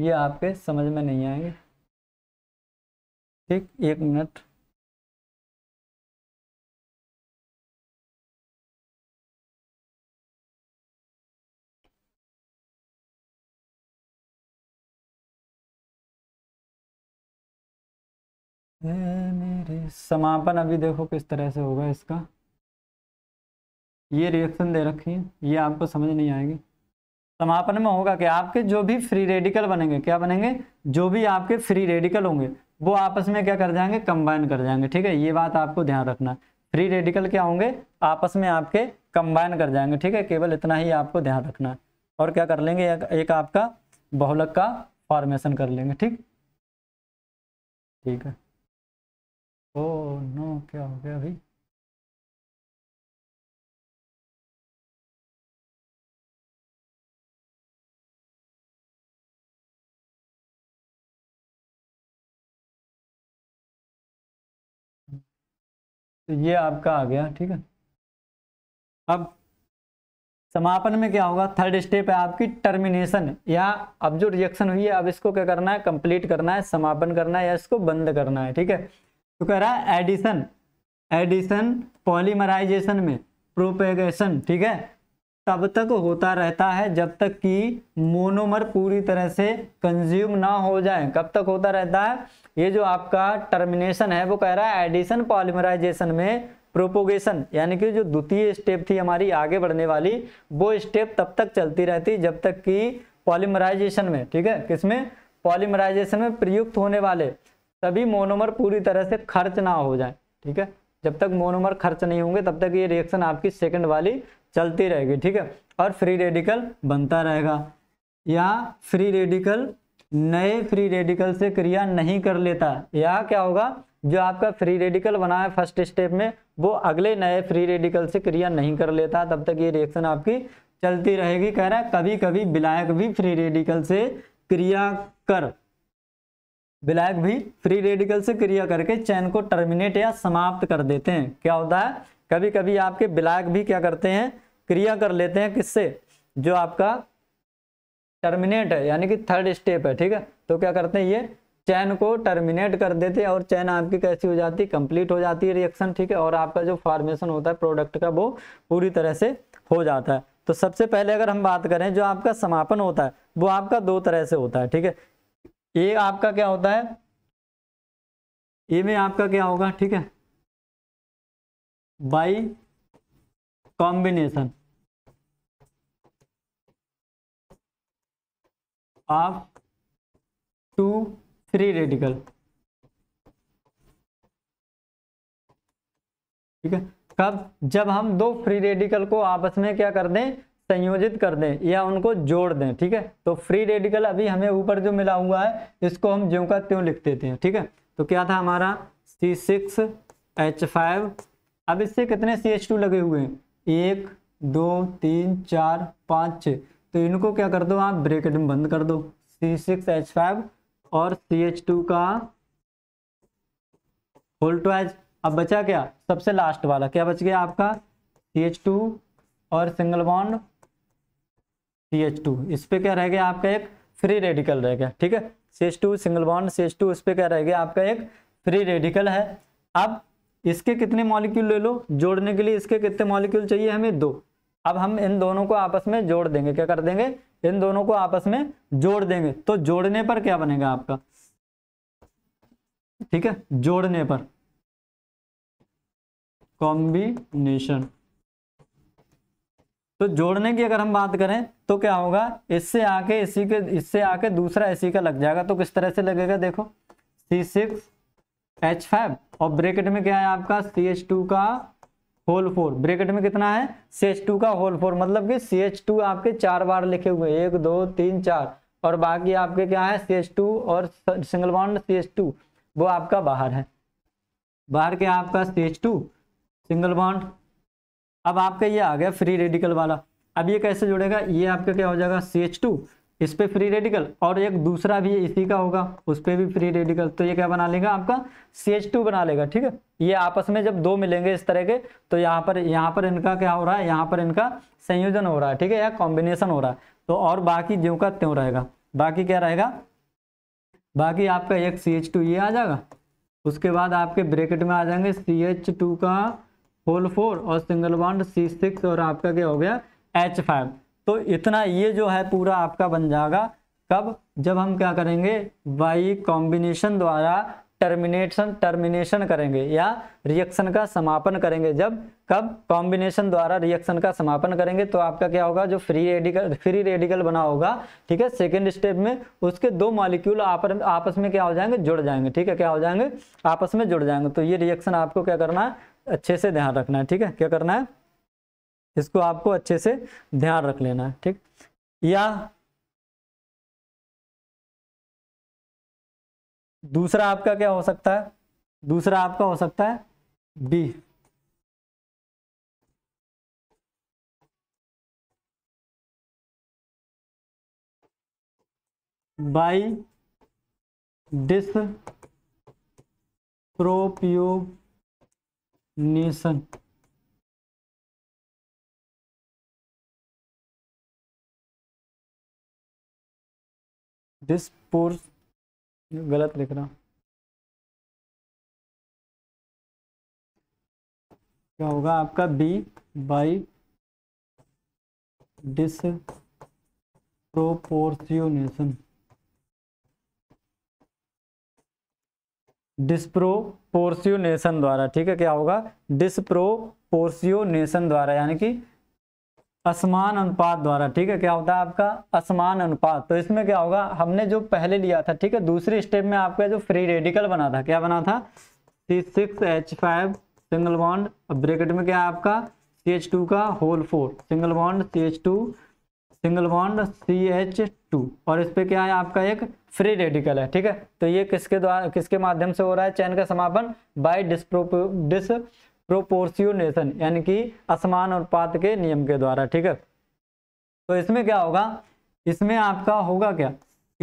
A: ये आपके समझ में नहीं आएंगे
B: ठीक एक मिनट
A: मेरे समापन अभी देखो किस तरह से होगा इसका ये रिएक्शन दे रखी है ये आपको समझ नहीं आएगी समापन में होगा कि आपके जो भी फ्री रेडिकल बनेंगे क्या बनेंगे जो भी आपके फ्री रेडिकल होंगे वो आपस में क्या कर जाएंगे कंबाइन कर जाएंगे ठीक है ये बात आपको ध्यान रखना फ्री रेडिकल क्या होंगे आपस में आपके कंबाइन कर जाएंगे ठीक है केवल इतना ही आपको ध्यान रखना है और क्या कर लेंगे एक, एक आपका बहुलक का फॉर्मेशन कर लेंगे ठीक ठीक
B: है ओ नो क्या हो गया अभी तो ये आपका आ गया ठीक है
A: अब समापन में क्या होगा थर्ड स्टेप है आपकी टर्मिनेशन या अब जो रिएक्शन हुई है अब इसको क्या करना है कंप्लीट करना है समापन करना है या इसको बंद करना है ठीक है तो कह रहा है एडिशन एडिशन पॉलीमराइजेशन में प्रोपेगेशन ठीक है तब तक होता रहता है जब तक कि मोनोमर पूरी तरह से कंज्यूम ना हो जाए कब तक होता रहता है ये जो आपका टर्मिनेशन है वो कह रहा है एडिशन पॉलिमराइजेशन में प्रोपोगेशन यानी कि जो द्वितीय स्टेप थी हमारी आगे बढ़ने वाली वो स्टेप तब तक चलती रहती जब तक कि पॉलीमराइजेशन में ठीक है किसमें पॉलीमराइजेशन में प्रयुक्त होने वाले सभी मोनोमर पूरी तरह से खर्च ना हो जाए ठीक है जब तक मोनोमर खर्च नहीं होंगे तब तक ये रिएक्शन आपकी सेकंड वाली चलती रहेगी ठीक है और फ्री रेडिकल बनता रहेगा या फ्री रेडिकल नए फ्री रेडिकल से क्रिया नहीं कर लेता यह क्या होगा जो आपका फ्री रेडिकल बना है फर्स्ट स्टेप में वो अगले नए फ्री रेडिकल से क्रिया नहीं कर लेता तब तक ये रिएक्शन आपकी चलती रहेगी कह रहा है कभी कभी विलायक भी फ्री रेडिकल से क्रिया कर विलायक भी फ्री रेडिकल से क्रिया करके चैन को टर्मिनेट या समाप्त कर देते हैं क्या होता है कभी कभी आपके विलायक भी क्या करते हैं क्रिया कर लेते हैं किससे जो आपका टर्मिनेट है यानी कि थर्ड स्टेप है ठीक है तो क्या करते हैं ये चैन को टर्मिनेट कर देते और चैन आपकी कैसी हो जाती है कंप्लीट हो जाती है रिएक्शन ठीक है और आपका जो फॉर्मेशन होता है प्रोडक्ट का वो पूरी तरह से हो जाता है तो सबसे पहले अगर हम बात करें जो आपका समापन होता है वो आपका दो तरह से होता है ठीक है ये आपका क्या होता है ये में आपका क्या होगा ठीक है by combination of two free radical ठीक है कब जब हम दो फ्री रेडिकल को आपस में क्या कर दें संयोजित कर दें या उनको जोड़ दें ठीक है तो फ्री रेडिकल अभी हमें ऊपर जो मिला हुआ है इसको हम ज्यो का त्यों लिख देते हैं ठीक है तो क्या था हमारा सी सिक्स एच फाइव अब इससे कितने सी एच टू लगे हुए हैं एक दो तीन चार पाँच छः तो इनको क्या कर दो आप ब्रेकेट में बंद कर दो सी सिक्स एच फाइव और सी एच टू का होल टू एच अब बचा क्या सबसे लास्ट वाला क्या बच गया आपका सी एच टू और single bond C H two इस पर क्या रह गया आपका एक फ्री रेडिकल रह गया ठीक है C H two single bond C H two इस पर क्या रह गया आपका एक फ्री रेडिकल है अब इसके कितने मॉलिक्यूल ले लो जोड़ने के लिए इसके कितने मॉलिक्यूल चाहिए हमें दो अब हम इन दोनों को आपस में जोड़ देंगे क्या कर देंगे इन दोनों को आपस में जोड़ देंगे तो जोड़ने पर क्या बनेगा आपका ठीक है जोड़ने पर कॉम्बिनेशन तो जोड़ने की अगर हम बात करें तो क्या होगा इससे आके इसी के इससे आके दूसरा इसी का लग जाएगा तो किस तरह से लगेगा देखो सी सिक्स एच फाइव और ब्रेकेट में क्या है आपका सी एच टू का होल फोर ब्रेकेट में कितना है सी एच टू का होल फोर मतलब कि सी एच टू आपके चार बार लिखे हुए एक दो तीन चार और बाकी आपके क्या है सी एच टू और single bond C H two वो आपका बाहर है बाहर के आपका C H two single bond अब आपका ये आ गया फ्री रेडिकल वाला अब ये कैसे जुड़ेगा ये आपका क्या हो जाएगा सी एच टू इस पर फ्री रेडिकल और एक दूसरा भी इसी का होगा उस पर भी फ्री रेडिकल तो ये क्या बना लेगा आपका सी एच टू बना लेगा ठीक है ये आपस में जब दो मिलेंगे इस तरह के तो यहाँ पर यहाँ पर इनका क्या हो रहा है यहाँ पर इनका संयोजन हो रहा है ठीक है या कॉम्बिनेशन हो रहा है तो और बाकी ज्यों का त्यों रहेगा बाकी क्या रहेगा बाकी आपका एक सी एच टू ये आ जाएगा उसके बाद आपके ब्रेकेट में आ जाएंगे सी एच टू का होल फोर और सिंगल बॉन्ड सी सिक्स और आपका क्या हो गया एच फाइव तो इतना ये जो है पूरा आपका बन जाएगा कब जब हम क्या करेंगे वाई कॉम्बिनेशन द्वारा टर्मिनेशन टर्मिनेशन करेंगे या रिएक्शन का समापन करेंगे जब कब कॉम्बिनेशन द्वारा रिएक्शन का समापन करेंगे तो आपका क्या होगा जो फ्री रेडिकल फ्री रेडिकल बना होगा ठीक है सेकेंड स्टेप में उसके दो मॉलिक्यूल आप, आपस में क्या हो जाएंगे जुड़ जाएंगे ठीक है क्या हो जाएंगे आपस में जुड़ जाएंगे तो ये रिएक्शन आपको क्या करना है अच्छे से ध्यान रखना है ठीक है क्या करना है इसको आपको अच्छे से ध्यान रख लेना है ठीक या
B: दूसरा आपका क्या हो सकता है दूसरा आपका हो सकता है D
A: by disproportionation
B: this गलत लिख रहा क्या होगा आपका B
A: by disproportionation disproportionation द्वारा ठीक है क्या होगा डिस्प्रोपोर्सिनेशन द्वारा यानी कि असमान अनुपात द्वारा ठीक है क्या होता है आपका असमान अनुपात तो इसमें क्या होगा हमने जो पहले लिया था ठीक है दूसरे स्टेप में आपका जो फ्री रेडिकल बना था क्या बना था C six H five single bond bracket में क्या है आपका सी एच टू का whole four single bond C H two single bond C H two और इस पर क्या है आपका एक फ्री रेडिकल है ठीक है तो ये किसके द्वारा किसके माध्यम से हो रहा है चैन का समापन बाई डिस्प्रो डिस प्रोपोर्सियोनेशन यानी कि असमान अनुपात के नियम के द्वारा ठीक है तो इसमें क्या होगा इसमें आपका होगा क्या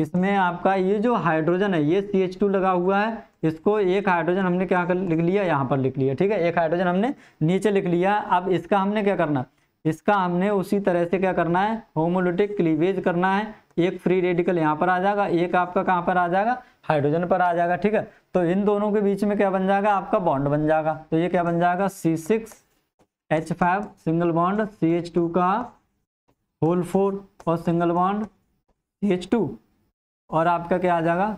A: इसमें आपका ये जो हाइड्रोजन है ये सी एच टू लगा हुआ है इसको एक हाइड्रोजन हमने क्या कर लिख लिया यहाँ पर लिख लिया ठीक है एक हाइड्रोजन हमने नीचे लिख लिया अब इसका हमने क्या करना इसका हमने उसी तरह से क्या करना है होमोलिटिक क्लीवेज करना है एक फ्री रेडिकल यहाँ पर आ जाएगा एक आपका कहाँ पर आ जाएगा हाइड्रोजन पर आ जाएगा ठीक है तो इन दोनों के बीच में क्या बन जाएगा आपका बॉन्ड बन जाएगा तो ये क्या बन जाएगा C six H five single bond C H two का होल फोर और single bond C H two और आपका क्या आ जाएगा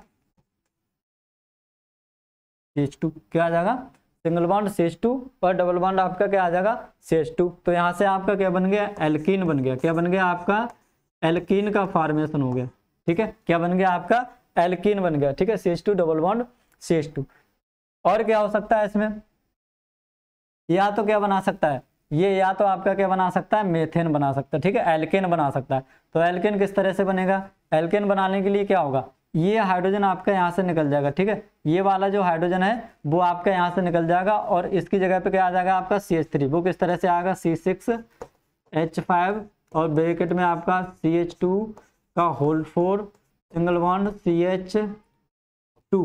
A: सी एच टू क्या आ जाएगा single bond C H two और डबल बॉन्ड आपका क्या आ जाएगा सी एच टू तो यहाँ से आपका क्या बन गया एल्किन बन गया क्या बन गया आपका एल्किन का फॉर्मेशन हो गया ठीक है क्या बन गया आपका एल्किन बन गया ठीक है C H two double bond C H two और क्या हो सकता है इसमें या तो क्या बना सकता है ये या तो आपका क्या बना सकता है मेथेन बना सकता है ठीक है एल्केन बना सकता है तो एल्केन किस तरह से बनेगा एल्केन बनाने के लिए क्या होगा ये हाइड्रोजन आपका यहाँ से निकल जाएगा ठीक है ये वाला जो हाइड्रोजन है वो आपका यहाँ से निकल जाएगा और इसकी जगह पे क्या आ जाएगा आपका सी एच थ्री वो किस तरह से आएगा सी सिक्स एच फाइव और ब्रेकेट में आपका सी एच टू का whole four single bond C H two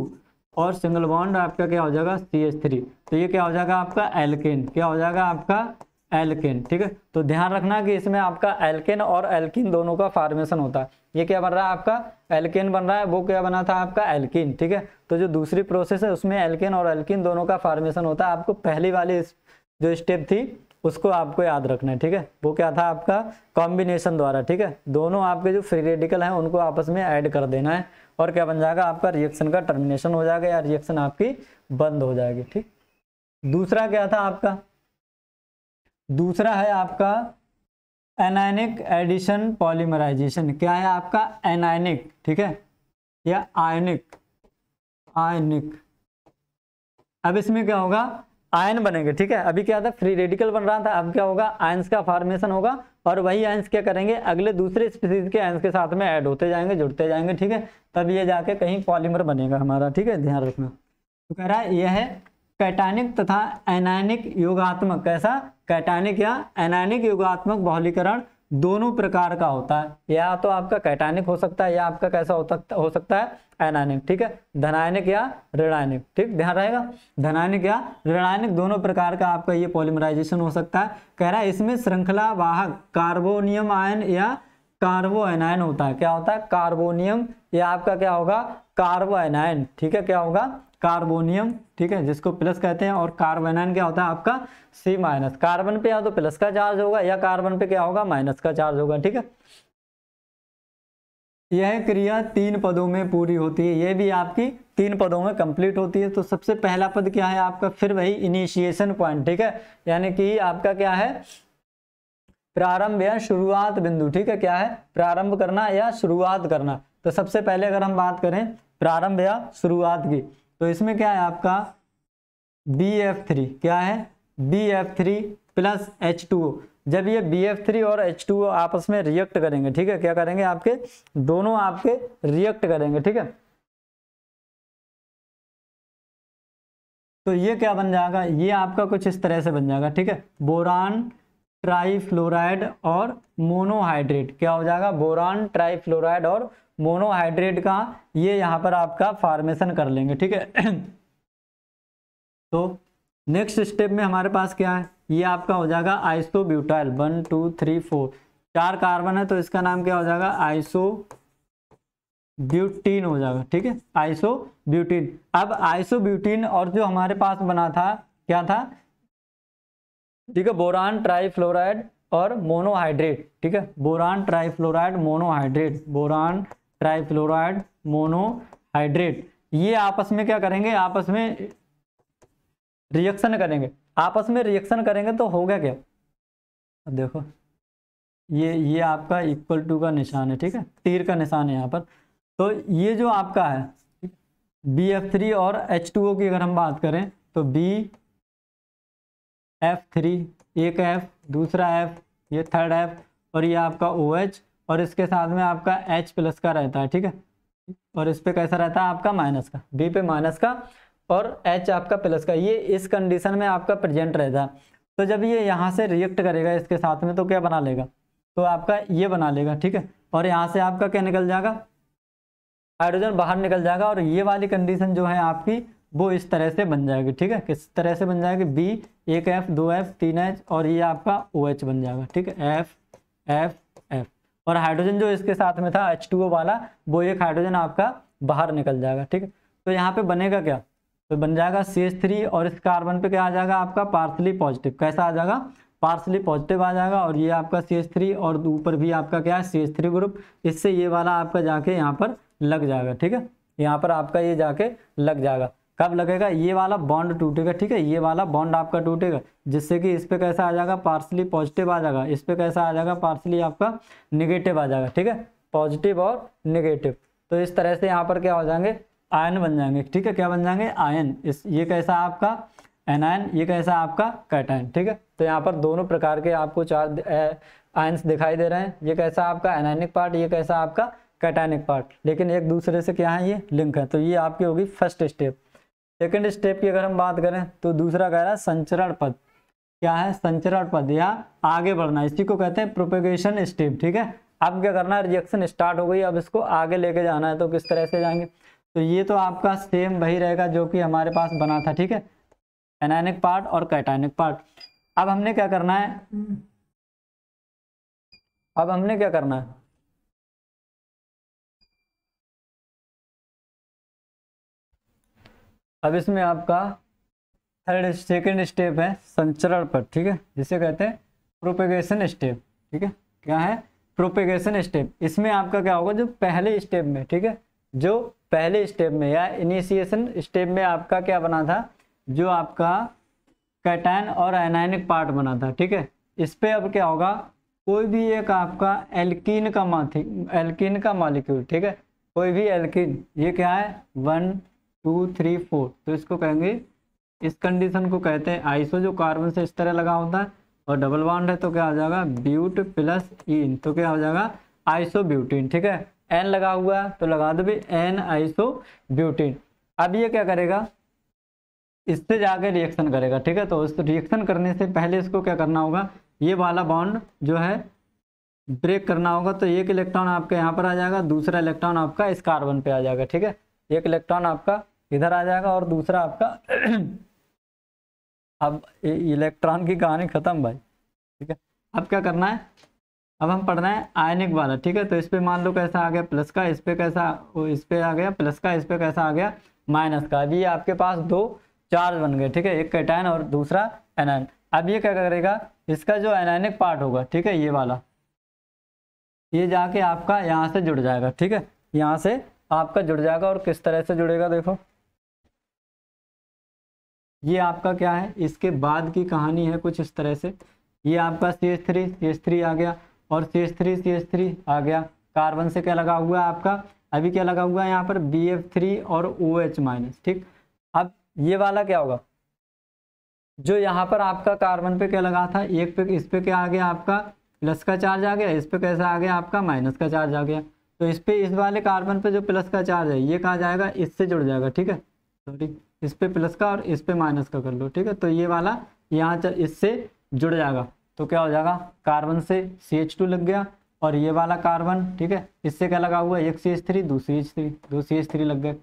A: और सिंगल बॉन्ड आपका क्या हो जाएगा सी एच थ्री तो ये क्या हो जाएगा आपका एल्केन क्या हो जाएगा आपका एल्केन ठीक है तो ध्यान रखना कि इसमें आपका एल्केन और एल्किन दोनों का फार्मेशन होता है ये क्या बन रहा है आपका एल्केन बन रहा है वो क्या बना था आपका एल्किन ठीक है तो जो दूसरी प्रोसेस है उसमें एल्केन और एल्किन दोनों का फार्मेशन होता है आपको पहली वाली जो स्टेप थी उसको आपको याद रखना है ठीक है वो क्या था आपका कॉम्बिनेशन द्वारा ठीक है दोनों आपके जो फ्री रेडिकल हैं उनको आपस में ऐड कर देना है और क्या बन जाएगा आपका रिएक्शन का टर्मिनेशन हो जाएगा या रिएक्शन आपकी बंद हो जाएगी ठीक दूसरा क्या था आपका दूसरा है आपका एनाइनिक एडिशन पॉलीमराइजेशन क्या है आपका एनाइनिक ठीक है या आयनिक आयनिक अब इसमें क्या होगा आयन बनेंगे ठीक है अभी क्या था फ्री रेडिकल बन रहा था अब क्या होगा आयंस का फॉर्मेशन होगा और वही आयंस क्या करेंगे अगले दूसरे स्पीसीज के आयंस के साथ में ऐड होते जाएंगे जुड़ते जाएंगे ठीक है तब ये जाके कहीं पॉलीमर बनेगा हमारा ठीक है ध्यान रखना तो कह रहा है यह है कैटानिक तथा एनायनिक योगात्मक कैसा कैटानिक या एनायनिक योगात्मक बहुलीकरण दोनों प्रकार का होता है या तो आपका कैटानिक हो सकता है या आपका कैसा हो सकता हो सकता है एनानिक ठीक है धनायनिक या ऋणायनिक ठीक ध्यान रहेगा धनायनिक या ऋणायनिक दोनों प्रकार का आपका ये पॉलिमराइजेशन हो सकता है कह रहा है इसमें श्रृंखला वाहक कार्बोनियम आयन या कार्बो एनायन होता है क्या होता है कार्बोनियम या आपका क्या होगा कार्बो एनायन ठीक है क्या होगा कार्बोनियम ठीक है जिसको प्लस कहते हैं और कार्बेनाइन क्या होता है आपका सी माइनस कार्बन पे या तो प्लस का चार्ज होगा या कार्बन पे क्या होगा माइनस का चार्ज होगा ठीक है यह क्रिया तीन पदों में पूरी होती है यह भी आपकी तीन पदों में कंप्लीट होती है तो सबसे पहला पद क्या है आपका फिर वही इनिशिएशन पॉइंट ठीक है यानी कि आपका क्या है प्रारंभ या शुरुआत बिंदु ठीक है क्या है प्रारंभ करना या शुरुआत करना तो सबसे पहले अगर हम बात करें प्रारंभ या शुरुआत की तो इसमें क्या है आपका बी एफ थ्री क्या है B F three plus H two O जब ये बी एफ थ्री और एच टू ओ आपस में रिएक्ट करेंगे ठीक है क्या करेंगे आपके दोनों आपके रिएक्ट करेंगे ठीक है तो ये क्या बन जाएगा ये आपका कुछ इस तरह से बन जाएगा ठीक है बोरान फ्लोराइड और मोनोहाइड्रेट क्या हो जाएगा बोरान फ्लोराइड और मोनोहाइड्रेट का ये यहाँ पर आपका फॉर्मेशन कर लेंगे ठीक है तो नेक्स्ट स्टेप में हमारे पास क्या है ये आपका हो जाएगा iso butyl one two three four चार कार्बन है तो इसका नाम क्या हो जाएगा आइसो ब्यूटीन हो जाएगा ठीक है आइसो ब्यूटीन अब आइसो ब्यूटीन और जो हमारे पास बना था क्या था ठीक है बोरान ट्राईफ्लोराइड और मोनोहाइड्रेट ठीक है boron trifluoride monohydrate boron trifluoride monohydrate ये आपस में क्या करेंगे आपस में रिएक्शन करेंगे आपस में रिएक्शन करेंगे तो होगा क्या देखो ये ये आपका इक्वल टू का निशान है ठीक है तीर का निशान है यहाँ पर तो ये जो आपका है बी एफ थ्री और एच टू ओ की अगर हम बात करें तो बी एफ थ्री एक एफ दूसरा एफ ये थर्ड एफ और ये आपका ओ OH, एच और इसके साथ में आपका एच प्लस का रहता है ठीक है और इस पर कैसा रहता है आपका माइनस का बी पे माइनस का और एच आपका प्लस का ये इस कंडीशन में आपका प्रेजेंट रहता है तो जब ये यहाँ से रिएक्ट करेगा इसके साथ में तो क्या बना लेगा तो आपका ये बना लेगा ठीक है और यहाँ से आपका क्या निकल जाएगा हाइड्रोजन बाहर निकल जाएगा और ये वाली कंडीशन जो है आपकी वो इस तरह से बन जाएगी ठीक है किस तरह से बन जाएगी बी एक एफ दो एफ तीन एच और ये आपका ओ OH एच बन जाएगा ठीक है एफ एफ और हाइड्रोजन जो इसके साथ में था एच वाला वो एक हाइड्रोजन आपका बाहर निकल जाएगा ठीक है तो यहाँ पे बनेगा क्या तो बन जाएगा सी और इस कार्बन पे क्या आ जाएगा आपका पार्सली पॉजिटिव कैसा आ जाएगा पार्सली पॉजिटिव आ जाएगा और ये आपका सी और ऊपर भी आपका क्या है सी ग्रुप इससे ये वाला आपका जाके यहाँ पर लग जाएगा ठीक है यहाँ पर आपका ये जाके लग जाएगा कब लगेगा ये वाला बॉन्ड टूटेगा ठीक है ये वाला बॉन्ड आपका टूटेगा जिससे कि इस पर कैसा आ जाएगा पार्सली पॉजिटिव आ जाएगा इस पर कैसा आ जाएगा पार्सली आपका निगेटिव आ जाएगा ठीक है पॉजिटिव और निगेटिव तो इस तरह से यहाँ पर क्या हो जाएंगे आयन बन जाएंगे ठीक है क्या बन जाएंगे आयन इस ये कैसा आपका एनायन ये कैसा आपका कैटायन ठीक है तो यहाँ पर दोनों प्रकार के आपको चार आयन दिखाई दे रहे हैं ये कैसा आपका एनायनिक पार्ट ये कैसा आपका कैटायनिक पार्ट लेकिन एक दूसरे से क्या है ये लिंक है तो ये आपकी होगी फर्स्ट स्टेप सेकेंड स्टेप की अगर हम बात करें तो दूसरा कह रहा है संचरण पद क्या है संचरण पद या आगे बढ़ना इसी को कहते हैं प्रोपेगेशन स्टेप ठीक है अब क्या करना है रिएक्शन स्टार्ट हो गई अब इसको आगे लेके जाना है तो किस तरह से जाएंगे तो ये तो आपका सेम वही रहेगा जो कि हमारे पास बना था ठीक है एनाइनिक पार्ट और कैटाइनिक पार्ट अब हमने क्या करना है हम्म। अब हमने क्या करना है अब इसमें आपका थर्ड सेकेंड स्टेप है संचरण पर ठीक है जिसे कहते हैं प्रोपेगेशन स्टेप ठीक है क्या है प्रोपेगेशन स्टेप इसमें आपका क्या होगा जो पहले स्टेप में ठीक है जो पहले स्टेप में या इनिशिएशन स्टेप में आपका क्या बना था जो आपका कैटाइन और एनाइनिक पार्ट बना था ठीक है इस पर अब क्या होगा कोई भी एक आपका एल्किन का माथी एल्किन का मॉलिक्यूल ठीक है कोई भी एल्किन ये क्या है वन टू थ्री फोर तो इसको कहेंगे इस कंडीशन को कहते हैं आइसो जो कार्बन से इस तरह लगा होता है और डबल बॉन्ड है तो क्या हो जाएगा ब्यूट प्लस इन तो क्या हो जाएगा आइसो ब्यूटीन ठीक है एन लगा हुआ है तो लगा दो भी एन आइसो ब्यूटीन अब ये क्या करेगा इससे जाके रिएक्शन करेगा ठीक है तो उस रिएक्शन करने से पहले इसको क्या करना होगा ये वाला बॉन्ड जो है ब्रेक करना होगा तो एक इलेक्ट्रॉन आपके यहाँ पर आ जाएगा दूसरा इलेक्ट्रॉन आपका इस कार्बन पे आ जाएगा ठीक है एक इलेक्ट्रॉन आपका इधर आ जाएगा और दूसरा आपका अब इलेक्ट्रॉन की कहानी खत्म भाई ठीक है अब क्या करना है अब हम पढ़ना है आयनिक वाला ठीक है तो इस पर मान लो कैसा आ गया प्लस का इस पर कैसा इस पे आ गया प्लस का इस पर कैसा आ गया माइनस का अब ये आपके पास दो चार्ज बन गए ठीक है एक कैटाइन और दूसरा एनाइन अब ये क्या करेगा इसका जो एनाइनिक पार्ट होगा ठीक है ये वाला ये जाके आपका यहाँ से जुड़ जाएगा ठीक है यहाँ से आपका जुड़ जाएगा और किस तरह से जुड़ेगा देखो ये आपका क्या है इसके बाद की कहानी है कुछ इस तरह से ये आपका C S three C S three आ गया और C S three C S three आ गया कार्बन से क्या लगा हुआ है आपका अभी क्या लगा हुआ है यहाँ पर बी एफ थ्री और ओ एच माइनस ठीक अब ये वाला क्या होगा जो यहाँ पर आपका कार्बन पे क्या लगा था एक पे इस पे क्या आ गया आपका प्लस का चार्ज आ गया इस पे कैसा आ गया आपका माइनस का चार्ज आ गया तो इस पे इस वाले कार्बन पे जो प्लस का चार्ज है ये कहा जाएगा इससे जुड़ जाएगा ठीक है सॉरी इस पे प्लस का और इस पे माइनस का कर लो ठीक है तो ये वाला यहाँ इससे जुड़ जाएगा तो क्या हो जाएगा कार्बन से सी एच टू लग गया और ये वाला कार्बन ठीक है इससे क्या लगा हुआ एक सी एच थ्री दो सी एच थ्री दो सी एच थ्री लग गए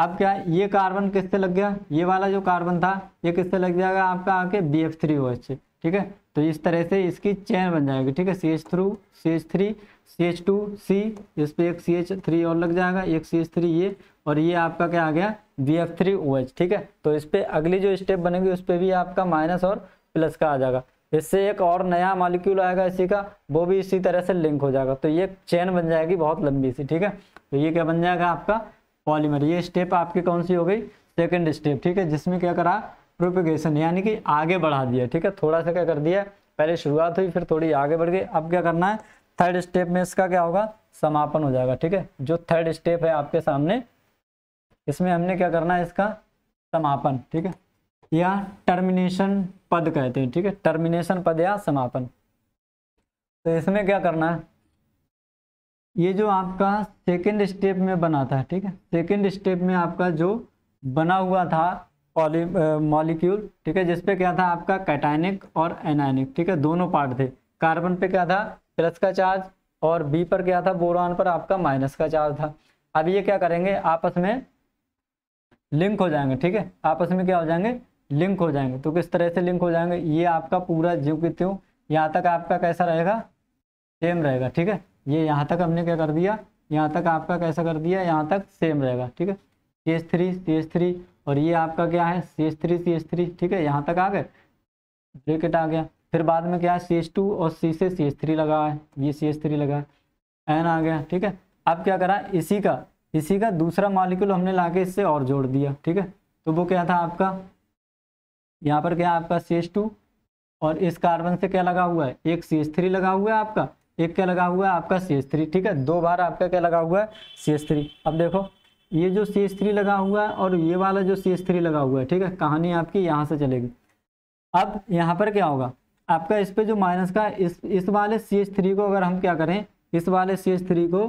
A: अब क्या ये कार्बन किससे लग गया ये वाला जो कार्बन था ये किससे लग जाएगा आपका आके B F three O H ठीक है तो इस तरह से इसकी चेन बन जाएगी ठीक है C H through C H three C H two C इस पर एक सी एच थ्री और लग जाएगा एक सी एच थ्री ये और ये आपका क्या आ गया V F three O H ठीक है तो इस पर अगली जो स्टेप बनेगी उस पर भी आपका माइनस और प्लस का आ जाएगा इससे एक और नया मॉलिक्यूल आएगा इसी का वो भी इसी तरह से लिंक हो जाएगा तो ये चेन बन जाएगी बहुत लंबी सी ठीक है तो ये क्या बन जाएगा आपका पॉलीमर ये स्टेप आपकी कौन सी हो गई सेकेंड स्टेप ठीक है जिसमें क्या करा प्रोपिगेशन यानी कि आगे बढ़ा दिया ठीक है थोड़ा सा क्या कर दिया पहले शुरुआत हुई फिर थोड़ी आगे बढ़ गई अब क्या करना है थर्ड स्टेप में इसका क्या होगा समापन हो जाएगा ठीक है जो थर्ड स्टेप है आपके सामने इसमें हमने क्या करना है इसका समापन ठीक है या टर्मिनेशन पद कहते हैं ठीक है टर्मिनेशन पद या समापन तो इसमें क्या करना है ये जो आपका सेकंड स्टेप में बना था ठीक है सेकंड स्टेप में आपका जो बना हुआ था पॉली मॉलिक्यूल ठीक है जिसपे क्या था आपका कैटाइनिक और एनाइनिक ठीक है दोनों पार्ट थे कार्बन पे क्या था प्लस का चार्ज और बी पर क्या था बोरान पर आपका माइनस का चार्ज था अब ये क्या करेंगे आपस में लिंक हो जाएंगे ठीक है आपस में क्या हो जाएंगे लिंक हो जाएंगे तो किस तरह से लिंक हो जाएंगे ये आपका पूरा जीव की यहाँ तक आपका कैसा रहेगा सेम रहेगा ठीक है ये यहाँ तक हमने क्या कर दिया यहाँ तक आपका कैसा कर दिया यहाँ तक सेम रहेगा ठीक है C S three C S three और ये आपका क्या है C S three C S three ठीक है यहाँ तक आ गए ब्रेकेट आ गया फिर बाद में क्या है सी एस टू और सी से सी एस थ्री लगा है ये सी एस थ्री लगा है एन आ गया ठीक है अब क्या करा इसी का इसी का दूसरा मॉलिक्यूल हमने लाके इससे और जोड़ दिया ठीक है तो वो क्या था आपका यहाँ पर क्या आपका सी और इस कार्बन से क्या लगा हुआ है एक सी लगा हुआ है आपका एक क्या लगा हुआ है आपका सी ठीक है दो बार आपका क्या लगा हुआ है सी अब देखो ये जो सी लगा हुआ है और ये वाला जो सी लगा हुआ है ठीक है कहानी आपकी यहाँ से चलेगी अब यहाँ पर क्या होगा आपका इस पे जो माइनस का इस इस वाले सी को अगर हम क्या करें इस वाले सी को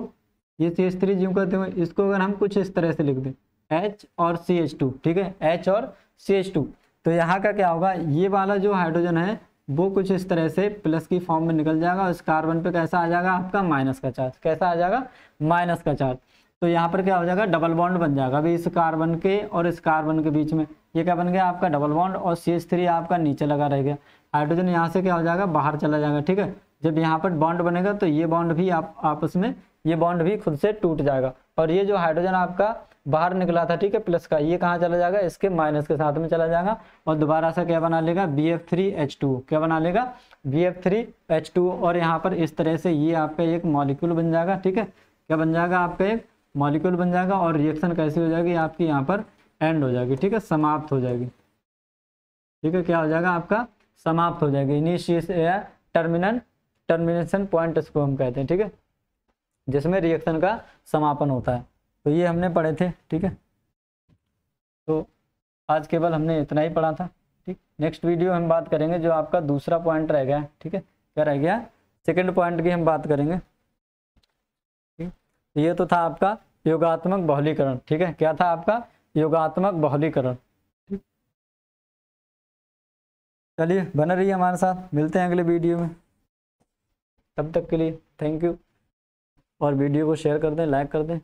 A: ये सी एच थ्री जीव कहते हुए इसको अगर हम कुछ इस तरह से लिख दें एच और सी एच टू ठीक है एच और सी एच टू तो यहाँ का क्या होगा ये वाला जो हाइड्रोजन है वो कुछ इस तरह से प्लस की फॉर्म में निकल जाएगा इस कार्बन पे कैसा आ जाएगा आपका माइनस का चार्ज कैसा आ जाएगा माइनस का चार्ज तो यहाँ पर क्या हो जाएगा डबल बॉन्ड बन जाएगा अभी इस कार्बन के और इस कार्बन के बीच में ये क्या बन गया आपका डबल बॉन्ड और सी एच थ्री आपका नीचे लगा रह गया हाइड्रोजन यहाँ से क्या हो जाएगा बाहर चला जाएगा ठीक है जब यहाँ पर बॉन्ड बनेगा तो ये बॉन्ड भी आप आपस में ये बॉन्ड भी खुद से टूट जाएगा और ये जो हाइड्रोजन आपका बाहर निकला था ठीक है प्लस का ये कहाँ चला जाएगा इसके माइनस के साथ में चला जाएगा और दोबारा से क्या बना लेगा B F three H two क्या बना लेगा B F three H two और यहाँ पर इस तरह से ये आपका एक मॉलिक्यूल बन जाएगा ठीक है क्या बन जाएगा आपका एक मॉलिक्यूल बन जाएगा और रिएक्शन कैसी हो जाएगी आपकी यहाँ पर एंड हो जाएगी ठीक है समाप्त हो जाएगी ठीक है क्या हो जाएगा आपका समाप्त हो जाएगी इनिशिएस टर्मिनल टर्मिनेशन पॉइंट इसको हम कहते हैं ठीक है जिसमें रिएक्शन का समापन होता है तो ये हमने पढ़े थे ठीक है तो आज केवल हमने इतना ही पढ़ा था ठीक नेक्स्ट वीडियो हम बात करेंगे जो आपका दूसरा पॉइंट रह गया ठीक है क्या रह गया सेकेंड पॉइंट की हम बात करेंगे ठीक ये तो था आपका योगात्मक बहुलीकरण ठीक है क्या था आपका योगात्मक बहुलीकरण ठीक चलिए बने रहिए हमारे साथ मिलते हैं अगले वीडियो में तब तक के लिए थैंक यू और वीडियो को शेयर कर दें लाइक कर दें